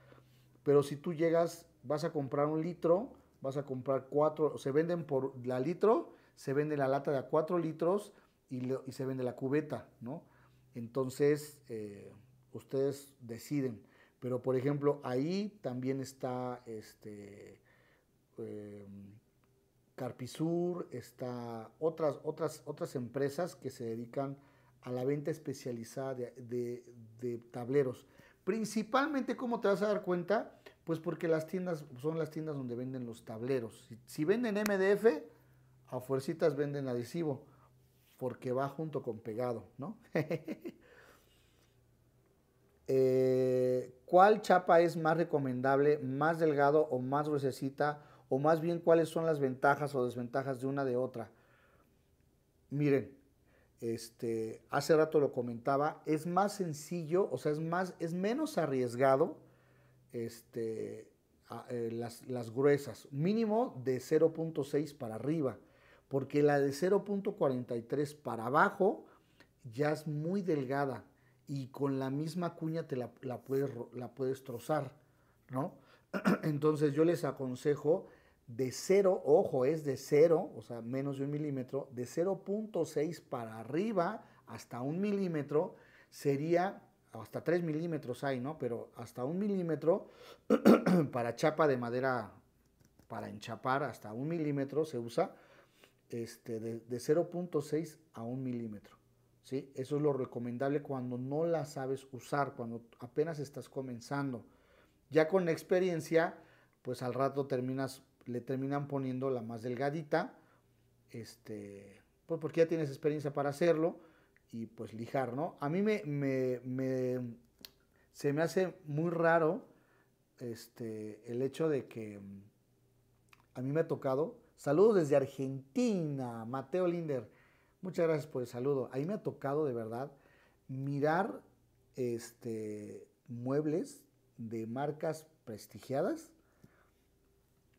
A: pero si tú llegas, vas a comprar un litro, vas a comprar cuatro, se venden por la litro, se vende la lata de cuatro litros y, se vende la cubeta, ¿no? Entonces, eh, ustedes deciden. Pero, por ejemplo, ahí también está este, em, Carpisur, está otras, otras, otras empresas que se dedican a la venta especializada de, tableros. Principalmente, ¿cómo te vas a dar cuenta? Pues porque las tiendas son las tiendas donde venden los tableros. Si, si, venden MDF, a fuercitas venden adhesivo, porque va junto con pegado, ¿no? [laughs] Eh, cuál chapa es más recomendable, más delgado o más gruesa? o más bien cuáles son las ventajas o desventajas de una de otra. Miren, este, hace rato lo comentaba, es más sencillo, o sea, es, más, es menos arriesgado este, eh, las, gruesas, mínimo de 0.6 para arriba, porque la de 0.43 para abajo ya es muy delgada y con la misma cuña te la, la, puedes, la trozar, ¿no? [clears throat] Entonces yo les aconsejo de cero, ojo, es de cero, o sea, menos de un milímetro, de 0.6 para arriba hasta un milímetro sería, hasta 3 milímetros hay, ¿no? Pero hasta un milímetro [clears throat] para chapa de madera, para enchapar hasta un milímetro se usa este, de 0.6 a un milímetro. Eso es lo recomendable cuando no la sabes usar, cuando apenas estás comenzando. Ya con la experiencia, pues al rato terminas, le terminan poniendo la más delgadita, este, pues porque ya tienes experiencia para hacerlo y pues lijar, ¿no? A mí se me hace muy raro este, el hecho de que a mí me ha tocado, saludos desde Argentina, Mateo Linder, Muchas gracias por el saludo. Ahí me ha tocado de verdad mirar este, muebles de marcas prestigiadas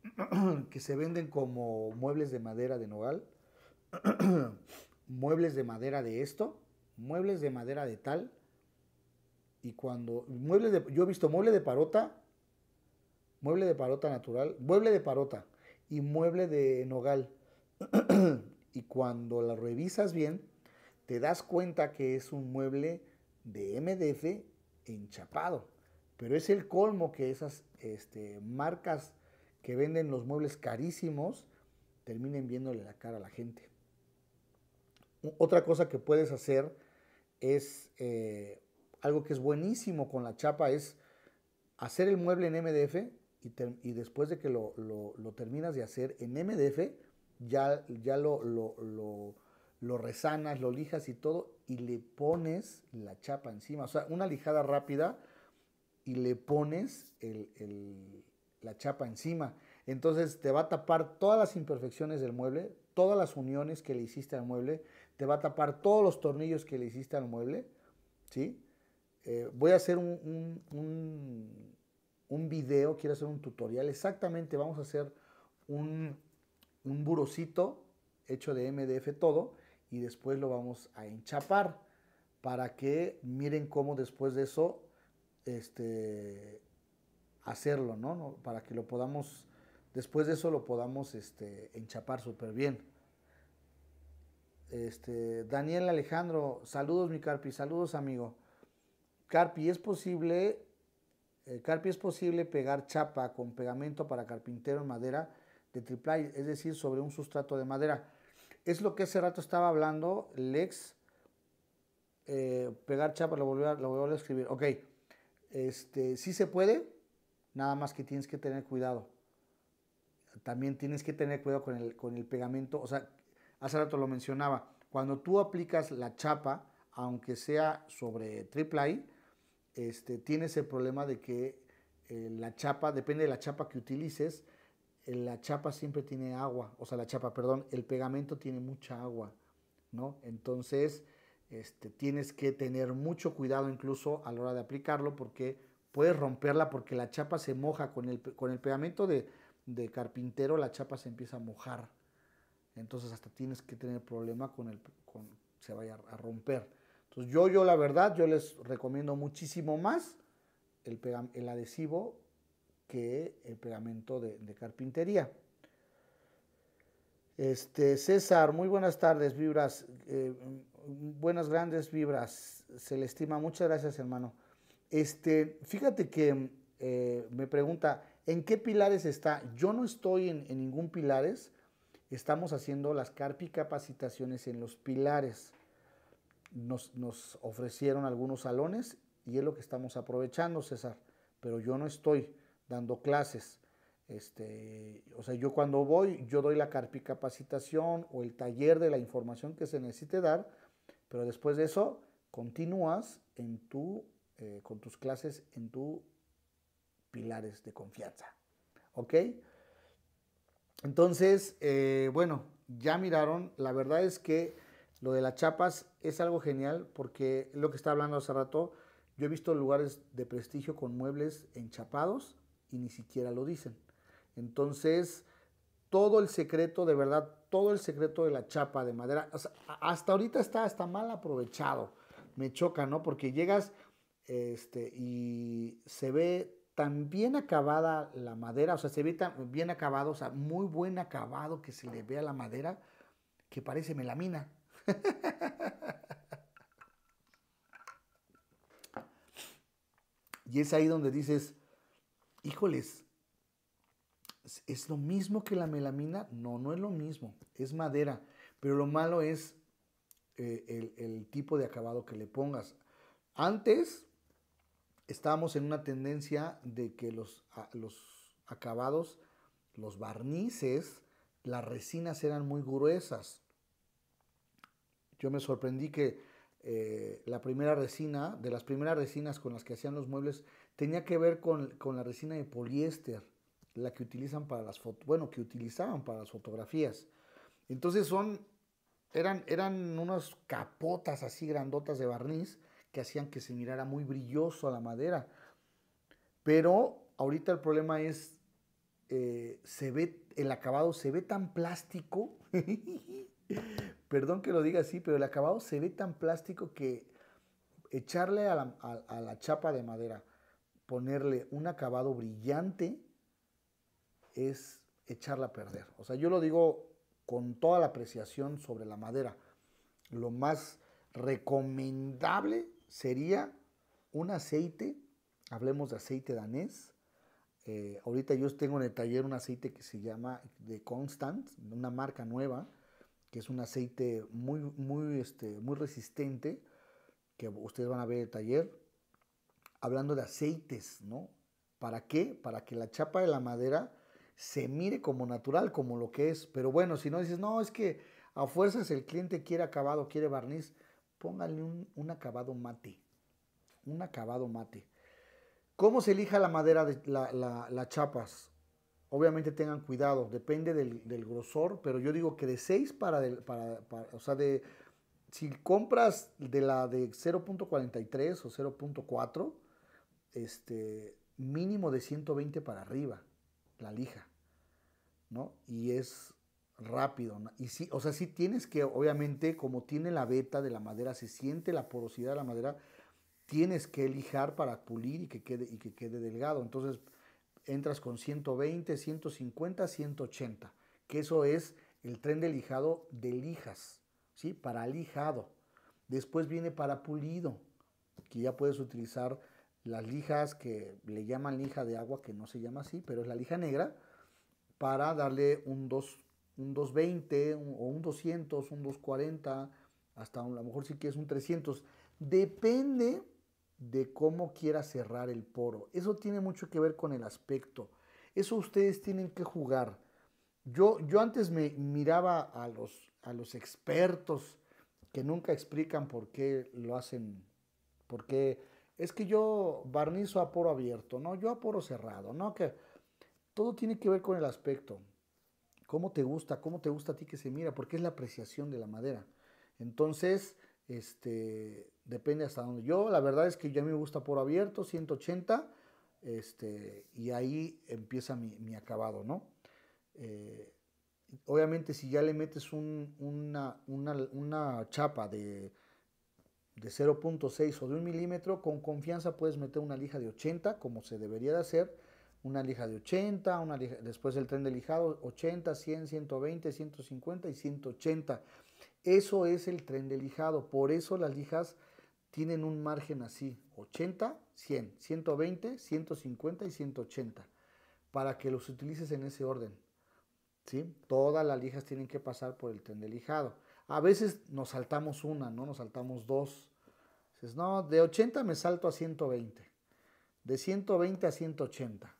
A: [clears throat] que se venden como muebles de madera de nogal, [clears throat] muebles de madera de esto, muebles de madera de tal. Y cuando muebles de, yo he visto mueble de parota, mueble de parota natural, mueble de parota y mueble de nogal. [clears throat] y cuando la revisas bien, te das cuenta que es un mueble de MDF enchapado. Pero es el colmo que esas este, marcas que venden los muebles carísimos terminen viéndole la cara a la gente. Otra cosa que puedes hacer es eh, algo que es buenísimo con la chapa, es hacer el mueble en MDF y, después de que lo terminas de hacer en MDF, ya, lo, lo, lo, resanas, lo lijas y todo, y le pones la chapa encima. O sea, una lijada rápida y le pones la chapa encima. Entonces te va a tapar todas las imperfecciones del mueble, todas las uniones que le hiciste al mueble, te va a tapar todos los tornillos que le hiciste al mueble, ¿sí? Eh, voy a hacer un, un, un video, quiero hacer un tutorial, exactamente vamos a hacer un, un burocito hecho de MDF todo y después lo vamos a enchapar para que miren cómo después de eso este, hacerlo, ¿no? Para que lo podamos, después de eso lo podamos este, enchapar súper bien. Este, Daniel Alejandro, saludos mi Carpi, saludos amigo. Carpi, ¿es posible, eh, Carpi, ¿es posible pegar chapa con pegamento para carpintero en madera? de triple es decir, sobre un sustrato de madera. Es lo que hace rato estaba hablando Lex. Eh, pegar chapa, lo volvió, lo volvió a escribir. Ok, este, sí se puede, nada más que tienes que tener cuidado. También tienes que tener cuidado con el, con el pegamento. O sea, hace rato lo mencionaba, cuando tú aplicas la chapa, aunque sea sobre triple este, tienes el problema de que eh, la chapa, depende de la chapa que utilices, la chapa siempre tiene agua, o sea, la chapa, perdón, el pegamento tiene mucha agua, ¿no? Entonces, este, tienes que tener mucho cuidado incluso a la hora de aplicarlo porque puedes romperla porque la chapa se moja con el, con el pegamento de, carpintero, la chapa se empieza a mojar. Entonces, hasta tienes que tener problema con el, con, se vaya a romper. Entonces, yo, yo la verdad, yo les recomiendo muchísimo más el, el adhesivo que el pegamento de, carpintería. Este, César, muy buenas tardes, vibras, eh, buenas grandes vibras, se le estima, muchas gracias hermano. Este, fíjate que eh, me pregunta, ¿en qué pilares está? Yo no estoy en, ningún pilares, estamos haciendo las carpi capacitaciones en los pilares. nos, ofrecieron algunos salones y es lo que estamos aprovechando, César, pero yo no estoy dando clases. Este, o sea, yo cuando voy, yo doy la capacitación o el taller de la información que se necesite dar, pero después de eso continúas en tu, eh, con tus clases en tus pilares de confianza. ¿Ok? Entonces, eh, bueno, ya miraron, la verdad es que lo de las chapas es algo genial porque lo que estaba hablando hace rato, yo he visto lugares de prestigio con muebles enchapados y ni siquiera lo dicen. Entonces, todo el secreto, de verdad, todo el secreto de la chapa de madera, hasta ahorita está hasta mal aprovechado. Me choca, ¿no? Porque llegas este, y se ve tan bien acabada la madera, o sea, se ve tan bien acabado, o sea, muy buen acabado que se le ve a la madera, que parece melamina. [laughs] y es ahí donde dices, híjoles, ¿es lo mismo que la melamina? No, no es lo mismo, es madera, pero lo malo es eh, el, tipo de acabado que le pongas. Antes estábamos en una tendencia de que los, los, acabados, los barnices, las resinas eran muy gruesas. Yo me sorprendí que eh, la primera resina, de las primeras resinas con las que hacían los muebles, tenía que ver con, la resina de poliéster, la que utilizan para las fotos, bueno, que utilizaban para las fotografías. Entonces son, eran, eran unas capotas así grandotas de barniz que hacían que se mirara muy brilloso a la madera. Pero ahorita el problema es, eh, se ve, el acabado se ve tan plástico, [laughs] perdón que lo diga así, pero el acabado se ve tan plástico que echarle a la chapa de madera ponerle un acabado brillante es echarla a perder. O sea, yo lo digo con toda la apreciación sobre la madera. Lo más recomendable sería un aceite, hablemos de aceite danés. Eh, ahorita yo tengo en el taller un aceite que se llama de Constant, una marca nueva, que es un aceite muy, muy, este, muy resistente, que ustedes van a ver el taller hablando de aceites, ¿no? ¿Para qué? Para que la chapa de la madera se mire como natural, como lo que es. Pero bueno, si no dices, no, es que a fuerzas el cliente quiere acabado, quiere barniz, póngale un, acabado mate. Un acabado mate. ¿Cómo se elija la madera, de las chapas? Obviamente tengan cuidado, depende del, grosor, pero yo digo que de 6 para, o sea, de, si compras de la de 0.43 o 0.4, este, mínimo de 120 para arriba, la lija, ¿no? Y es rápido, y sí, o sea, si tienes que, obviamente, como tiene la beta de la madera, se siente la porosidad de la madera, tienes que lijar para pulir y que quede, y que quede delgado, entonces entras con 120, 150, 180, que eso es el tren de lijado de lijas, ¿sí? Para lijado. Después viene para pulido, que ya puedes utilizar las lijas que le llaman lija de agua, que no se llama así, pero es la lija negra, para darle un, 2, un 220 o un 200, un 240, hasta a lo mejor si quieres un 300. Depende de cómo quiera cerrar el poro. Eso tiene mucho que ver con el aspecto. Eso ustedes tienen que jugar. Yo, yo antes me miraba a los, a los expertos que nunca explican por qué lo hacen, por qué es que yo barnizo a poro abierto, no, yo a poro cerrado, no, que todo tiene que ver con el aspecto. ¿Cómo te gusta? ¿Cómo te gusta a ti que se mira? Porque es la apreciación de la madera. Entonces, este, depende hasta dónde. Yo, la verdad es que ya me gusta poro abierto, 180, este, y ahí empieza mi, acabado, ¿no? Eh, obviamente, si ya le metes una, una chapa de de 0.6 o de 1 milímetro, con confianza puedes meter una lija de 80, como se debería de hacer, una lija de 80, una después el tren de lijado 80, 100, 120, 150 y 180. Eso es el tren de lijado, por eso las lijas tienen un margen así, 80, 100, 120, 150 y 180, para que los utilices en ese orden. ¿sí? Todas las lijas tienen que pasar por el tren de lijado. A veces nos saltamos una, no nos saltamos dos no, de 80 me salto a 120, de 120 a 180.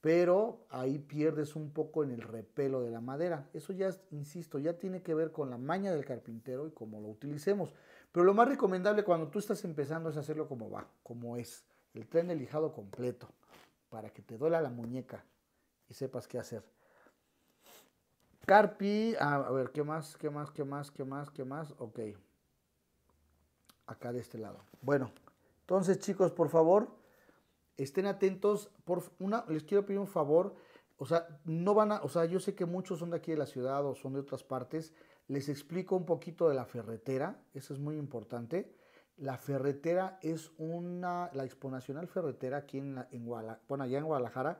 A: Pero ahí pierdes un poco en el repelo de la madera. Eso ya, insisto, ya tiene que ver con la maña del carpintero y cómo lo utilicemos. Pero lo más recomendable cuando tú estás empezando es hacerlo como va, como es. El tren de lijado completo, para que te duela la muñeca y sepas qué hacer. Carpi, ah, a ver, ¿qué más? ¿Qué más? ¿Qué más? ¿Qué más? ¿Qué más? Ok acá de este lado. Bueno, entonces chicos, por favor, estén atentos. Por una, les quiero pedir un favor. O sea, no van a, o sea, yo sé que muchos son de aquí de la ciudad o son de otras partes. Les explico un poquito de la ferretera, eso es muy importante. La ferretera es una, la exponacional Ferretera aquí en, la, en Guadalajara, bueno, allá en Guadalajara,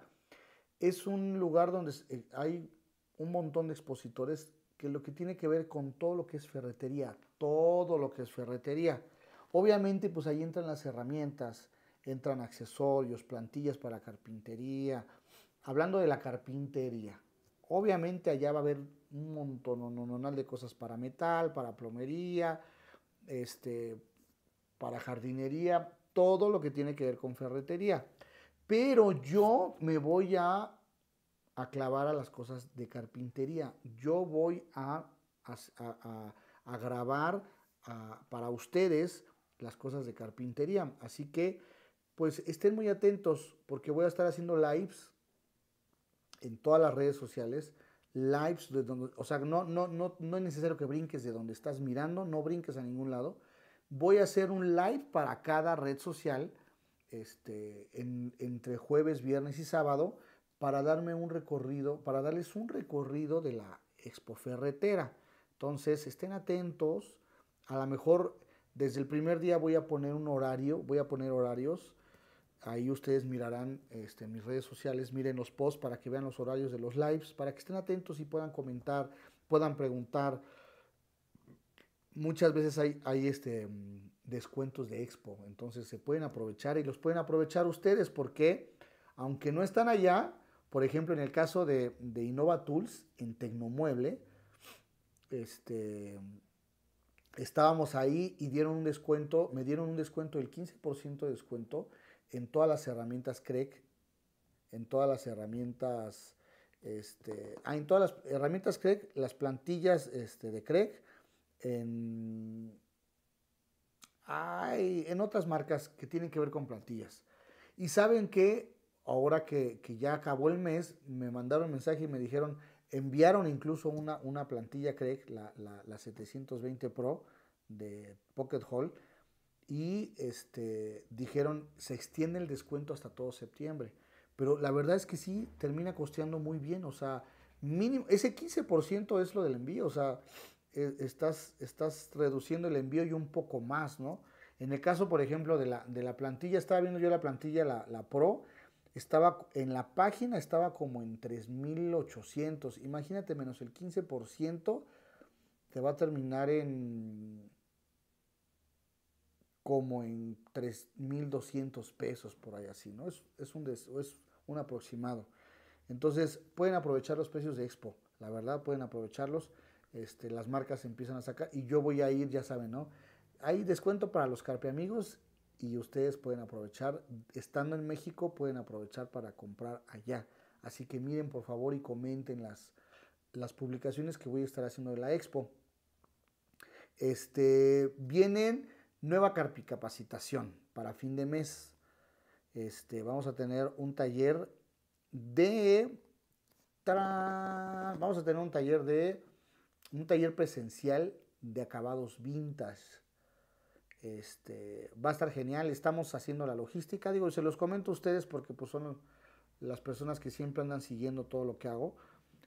A: es un lugar donde eh, hay un montón de expositores que lo que tiene que ver con todo lo que es ferretería, todo lo que es ferretería. Obviamente, pues ahí entran las herramientas, entran accesorios, plantillas para carpintería. Hablando de la carpintería, obviamente allá va a haber un montón de cosas para metal, para plomería, este, para jardinería, todo lo que tiene que ver con ferretería. Pero yo me voy a, clavar a las cosas de carpintería. Yo voy a, a, a grabar para ustedes las cosas de carpintería. Así que, pues estén muy atentos porque voy a estar haciendo lives en todas las redes sociales. Lives de donde, o sea, no, no, no, no es necesario que brinques de donde estás mirando, no brinques a ningún lado. Voy a hacer un live para cada red social este, entre jueves, viernes y sábado para darme un recorrido, para darles un recorrido de la expo ferretera. Entonces, estén atentos. A lo mejor desde el primer día voy a poner un horario, voy a poner horarios. Ahí ustedes mirarán este, mis redes sociales, miren los posts para que vean los horarios de los lives, para que estén atentos y puedan comentar, puedan preguntar. Muchas veces hay, hay este, descuentos de expo, entonces se pueden aprovechar y los pueden aprovechar ustedes porque aunque no están allá, por ejemplo, en el caso de, de Innova Tools, en Tecnomueble, este, estábamos ahí y dieron un descuento, me dieron un descuento del 15% de descuento en todas las herramientas CREC, en todas las herramientas, este, ah, en todas las herramientas CREC, las plantillas este, de CREC, en, ay en otras marcas que tienen que ver con plantillas. Y saben que ahora que, que ya acabó el mes, me mandaron un mensaje y me dijeron, Enviaron incluso una, una plantilla Craig, la, la, la, 720 Pro de Pocket Hall, y este, dijeron, se extiende el descuento hasta todo septiembre. Pero la verdad es que sí, termina costeando muy bien, o sea, mínimo, ese 15% es lo del envío, o sea, e, estás, estás reduciendo el envío y un poco más, ¿no? En el caso, por ejemplo, de la, de la plantilla, estaba viendo yo la plantilla, la, la Pro, estaba en la página estaba como en 3.800. Imagínate menos el 15%, te va a terminar en como en 3.200 pesos por ahí así, ¿no? Es, un es un aproximado. Entonces pueden aprovechar los precios de Expo, la verdad pueden aprovecharlos. Este, las marcas empiezan a sacar y yo voy a ir, ya saben, ¿no? Hay descuento para los carpe amigos y ustedes pueden aprovechar, estando en México, pueden aprovechar para comprar allá. Así que miren por favor y comenten las, las publicaciones que voy a estar haciendo de la expo. Este, vienen nueva capacitación para fin de mes. Este, vamos a tener un taller de... Vamos a tener un taller de... Un taller presencial de acabados vintage este, va a estar genial, estamos haciendo la logística, digo, se los comento a ustedes porque pues, son las personas que siempre andan siguiendo todo lo que hago.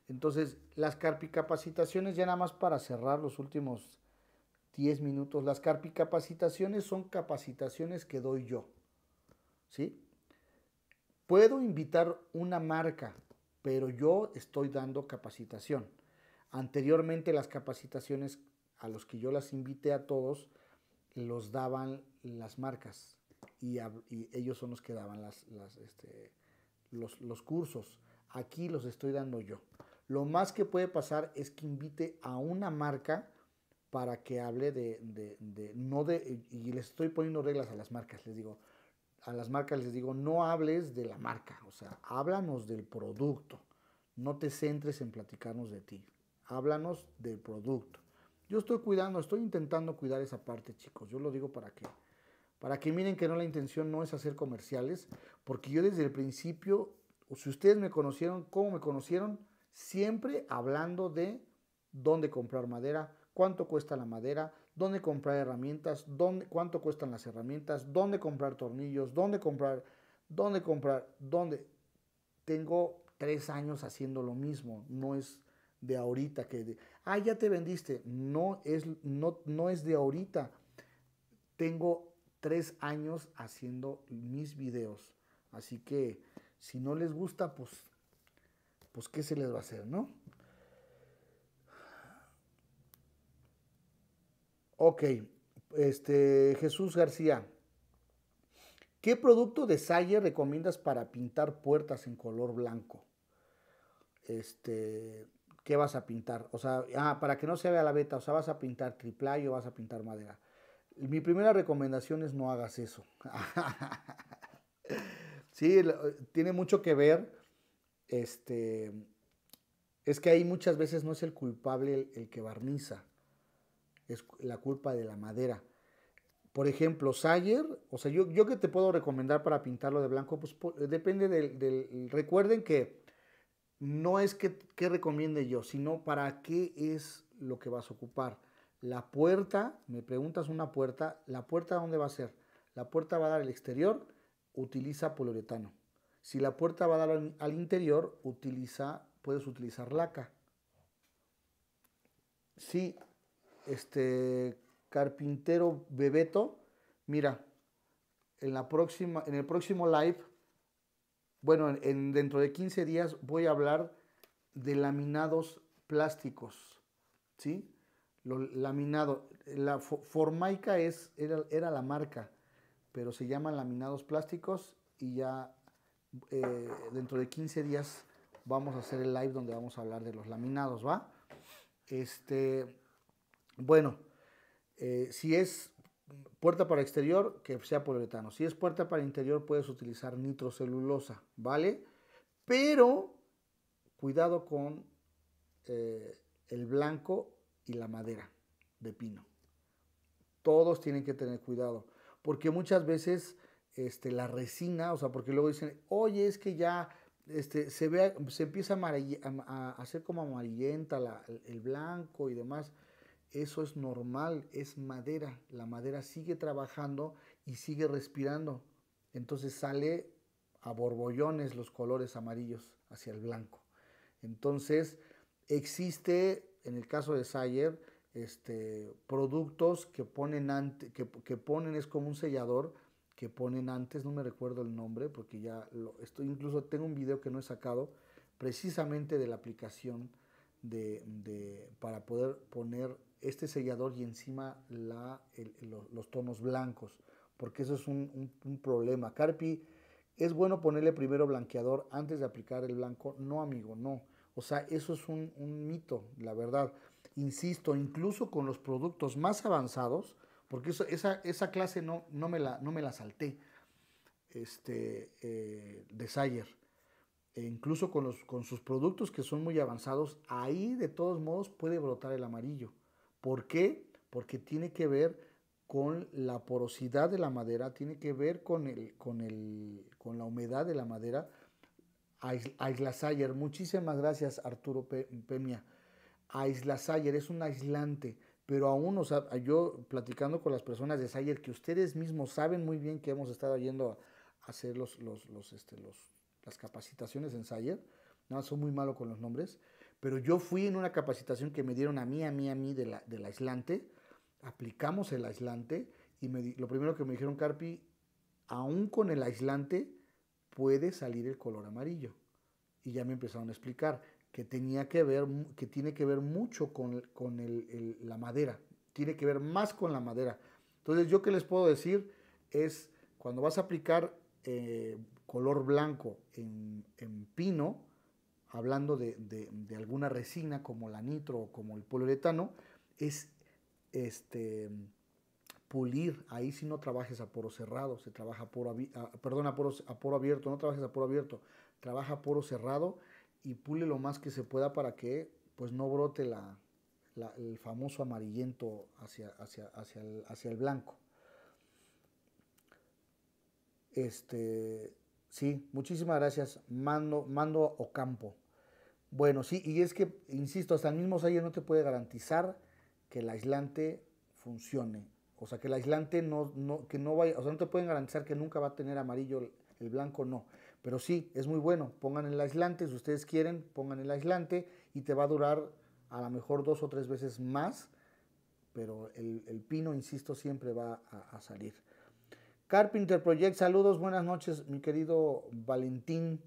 A: Entonces, las carpicapacitaciones, ya nada más para cerrar los últimos 10 minutos, las carpicapacitaciones son capacitaciones que doy yo, ¿sí? Puedo invitar una marca, pero yo estoy dando capacitación. Anteriormente las capacitaciones a los que yo las invité a todos, los daban las marcas y, ellos son los que daban las, este, los, cursos. Aquí los estoy dando yo. Lo más que puede pasar es que invite a una marca para que hable de, de, no de, y les estoy poniendo reglas a las marcas, les digo, a las marcas les digo, no hables de la marca, o sea, háblanos del producto, no te centres en platicarnos de ti, háblanos del producto. Yo estoy cuidando, estoy intentando cuidar esa parte, chicos. Yo lo digo para que, para que miren que no la intención no es hacer comerciales, porque yo desde el principio, o si ustedes me conocieron, cómo me conocieron, siempre hablando de dónde comprar madera, cuánto cuesta la madera, dónde comprar herramientas, cuánto cuestan las herramientas, dónde comprar tornillos, dónde comprar, dónde comprar, dónde. Tengo tres años haciendo lo mismo, no es, de ahorita, que de, ah, ya te vendiste. No es, no, no es de ahorita. Tengo tres años haciendo mis videos. Así que si no les gusta, pues, pues qué se les va a hacer, ¿no? Ok, este, Jesús García. ¿Qué producto de Sayer recomiendas para pintar puertas en color blanco? Este, ¿qué vas a pintar? O sea, ah, para que no se vea la beta. o sea, vas a pintar triplayo, vas a pintar madera. Mi primera recomendación es no hagas eso. [laughs] sí, tiene mucho que ver, este, es que ahí muchas veces no es el culpable el, que barniza, es la culpa de la madera. Por ejemplo, Sayer, o sea, yo, yo que te puedo recomendar para pintarlo de blanco, pues depende del, del recuerden que no es que, recomiende yo, sino para qué es lo que vas a ocupar. La puerta, me preguntas una puerta, ¿la puerta dónde va a ser? La puerta va a dar al exterior, utiliza poliuretano. Si la puerta va a dar al, interior, utiliza, puedes utilizar laca. Sí, este carpintero Bebeto, mira, en, la próxima, en el próximo live bueno, en, dentro de 15 días voy a hablar de laminados plásticos, ¿sí? Lo, laminado, la Formaica es, era, la marca, pero se llaman laminados plásticos y ya eh, dentro de 15 días vamos a hacer el live donde vamos a hablar de los laminados, ¿va? Este, bueno, eh, si es puerta para exterior, que sea poliuretano. Si es puerta para interior, puedes utilizar nitrocelulosa, ¿vale? Pero cuidado con eh, el blanco y la madera de pino. Todos tienen que tener cuidado, porque muchas veces este, la resina, o sea, porque luego dicen, oye, es que ya este, se, ve, se empieza a, hacer como amarillenta el blanco y demás eso es normal, es madera. La madera sigue trabajando y sigue respirando. Entonces sale a borbollones los colores amarillos hacia el blanco. Entonces existe, en el caso de Sayer, este, productos que ponen, ante, que, ponen, es como un sellador, que ponen antes, no me recuerdo el nombre, porque ya lo, estoy, incluso tengo un video que no he sacado, precisamente de la aplicación de, para poder poner este sellador y encima los, tonos blancos, porque eso es un, problema. Carpi, es bueno ponerle primero blanqueador antes de aplicar el blanco. No, amigo, no. O sea, eso es un, mito, la verdad. Insisto, incluso con los productos más avanzados, porque eso, esa, esa, clase no, no, me la, no me la salté, este, eh, de Sayer. E incluso con, los, con sus productos que son muy avanzados, ahí de todos modos puede brotar el amarillo. ¿Por qué? Porque tiene que ver con la porosidad de la madera, tiene que ver con, la humedad de la madera. Aisla muchísimas gracias Arturo Pemia. Aisla Sayer es un aislante, pero aún, o sea, yo platicando con las personas de Sayer, que ustedes mismos saben muy bien que hemos estado yendo a hacer los, este, las capacitaciones en Sayer, no, soy muy malo con los nombres, pero yo fui en una capacitación que me dieron a mí, a mí, a mí de del aislante. Aplicamos el aislante y lo primero que me dijeron, Carpi, aún con el aislante puede salir el color amarillo. Y ya me empezaron a explicar que tenía que ver, que tiene que ver mucho con, con la madera, tiene que ver más con la madera. Entonces, yo que les puedo decir es, cuando vas a aplicar eh, color blanco en, en pino, hablando de, alguna resina como la nitro o como el poliuretano, es este, pulir. Ahí si no trabajes a poro cerrado, se trabaja a poro, perdón, a poro, abierto, no trabajes a poro abierto, trabaja a poro cerrado y pule lo más que se pueda para que pues no brote el famoso amarillento hacia, hacia, hacia, el, hacia el blanco. Este, Sí, muchísimas gracias, Mando, Mando campo Bueno, sí, y es que, insisto, hasta el mismo Sayer no te puede garantizar que el aislante funcione. O sea, que el aislante no, que no vaya, o sea, no te pueden garantizar que nunca va a tener amarillo el, blanco, no. Pero sí, es muy bueno. Pongan el aislante, si ustedes quieren, pongan el aislante y te va a durar a lo mejor dos o tres veces más, pero el, pino, insisto, siempre va a salir. Carpinter Project, saludos, buenas noches, mi querido Valentín.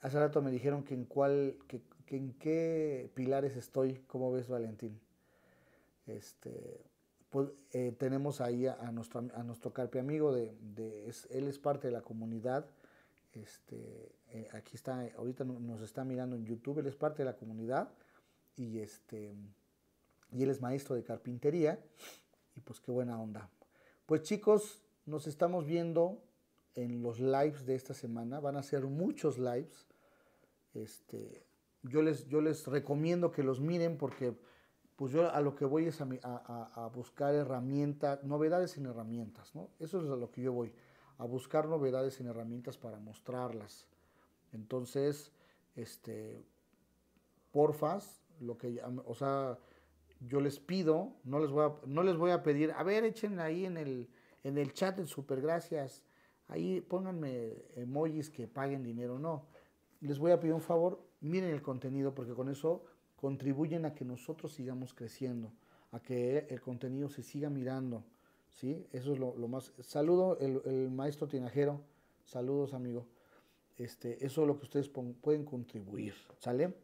A: Hace rato me dijeron que en cuál, que, en qué pilares estoy, ¿cómo ves, Valentín? Este, pues eh, tenemos ahí a, nuestro, a nuestro Carpe amigo, de, de él es parte de la comunidad. Este, eh, aquí está, eh, ahorita nos está mirando en YouTube, él es parte de la comunidad y este y él es maestro de carpintería y pues qué buena onda. Pues chicos, nos estamos viendo en los lives de esta semana. Van a ser muchos lives. Este, yo, les, yo les recomiendo que los miren porque pues yo a lo que voy es a, buscar herramientas, novedades en herramientas. ¿no? Eso es a lo que yo voy, a buscar novedades en herramientas para mostrarlas. Entonces, este, porfas, lo que, o sea, yo les pido, no les voy no les voy a pedir, a ver, echen ahí en el en el chat en gracias. ahí pónganme emojis que paguen dinero no. Les voy a pedir un favor, miren el contenido porque con eso contribuyen a que nosotros sigamos creciendo, a que el contenido se siga mirando, ¿sí? Eso es lo, más... Saludo el, maestro Tinajero, saludos amigo. Este, eso es lo que ustedes pueden contribuir, ¿sale?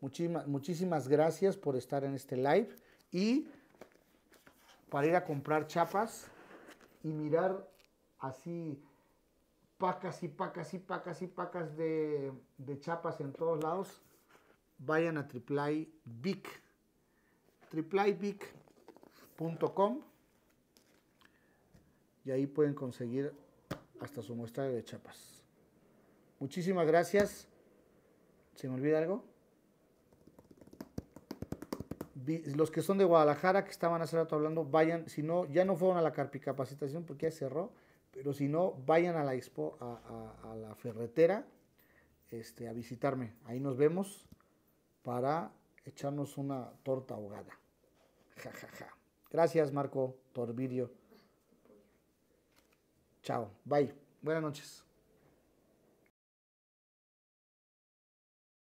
A: muchísimas gracias por estar en este live y para ir a comprar chapas, y mirar así pacas y pacas y pacas y pacas de, chapas en todos lados, vayan a Triplay Big. y ahí pueden conseguir hasta su muestra de chapas. Muchísimas gracias. ¿Se me olvida algo? los que son de Guadalajara, que estaban hace rato hablando, vayan, si no, ya no fueron a la carpicapacitación porque ya cerró, pero si no, vayan a la expo, a, la ferretera, este, a visitarme. Ahí nos vemos para echarnos una torta ahogada. Ja, ja, ja. Gracias, Marco Torbirio. Chao, bye. Buenas noches.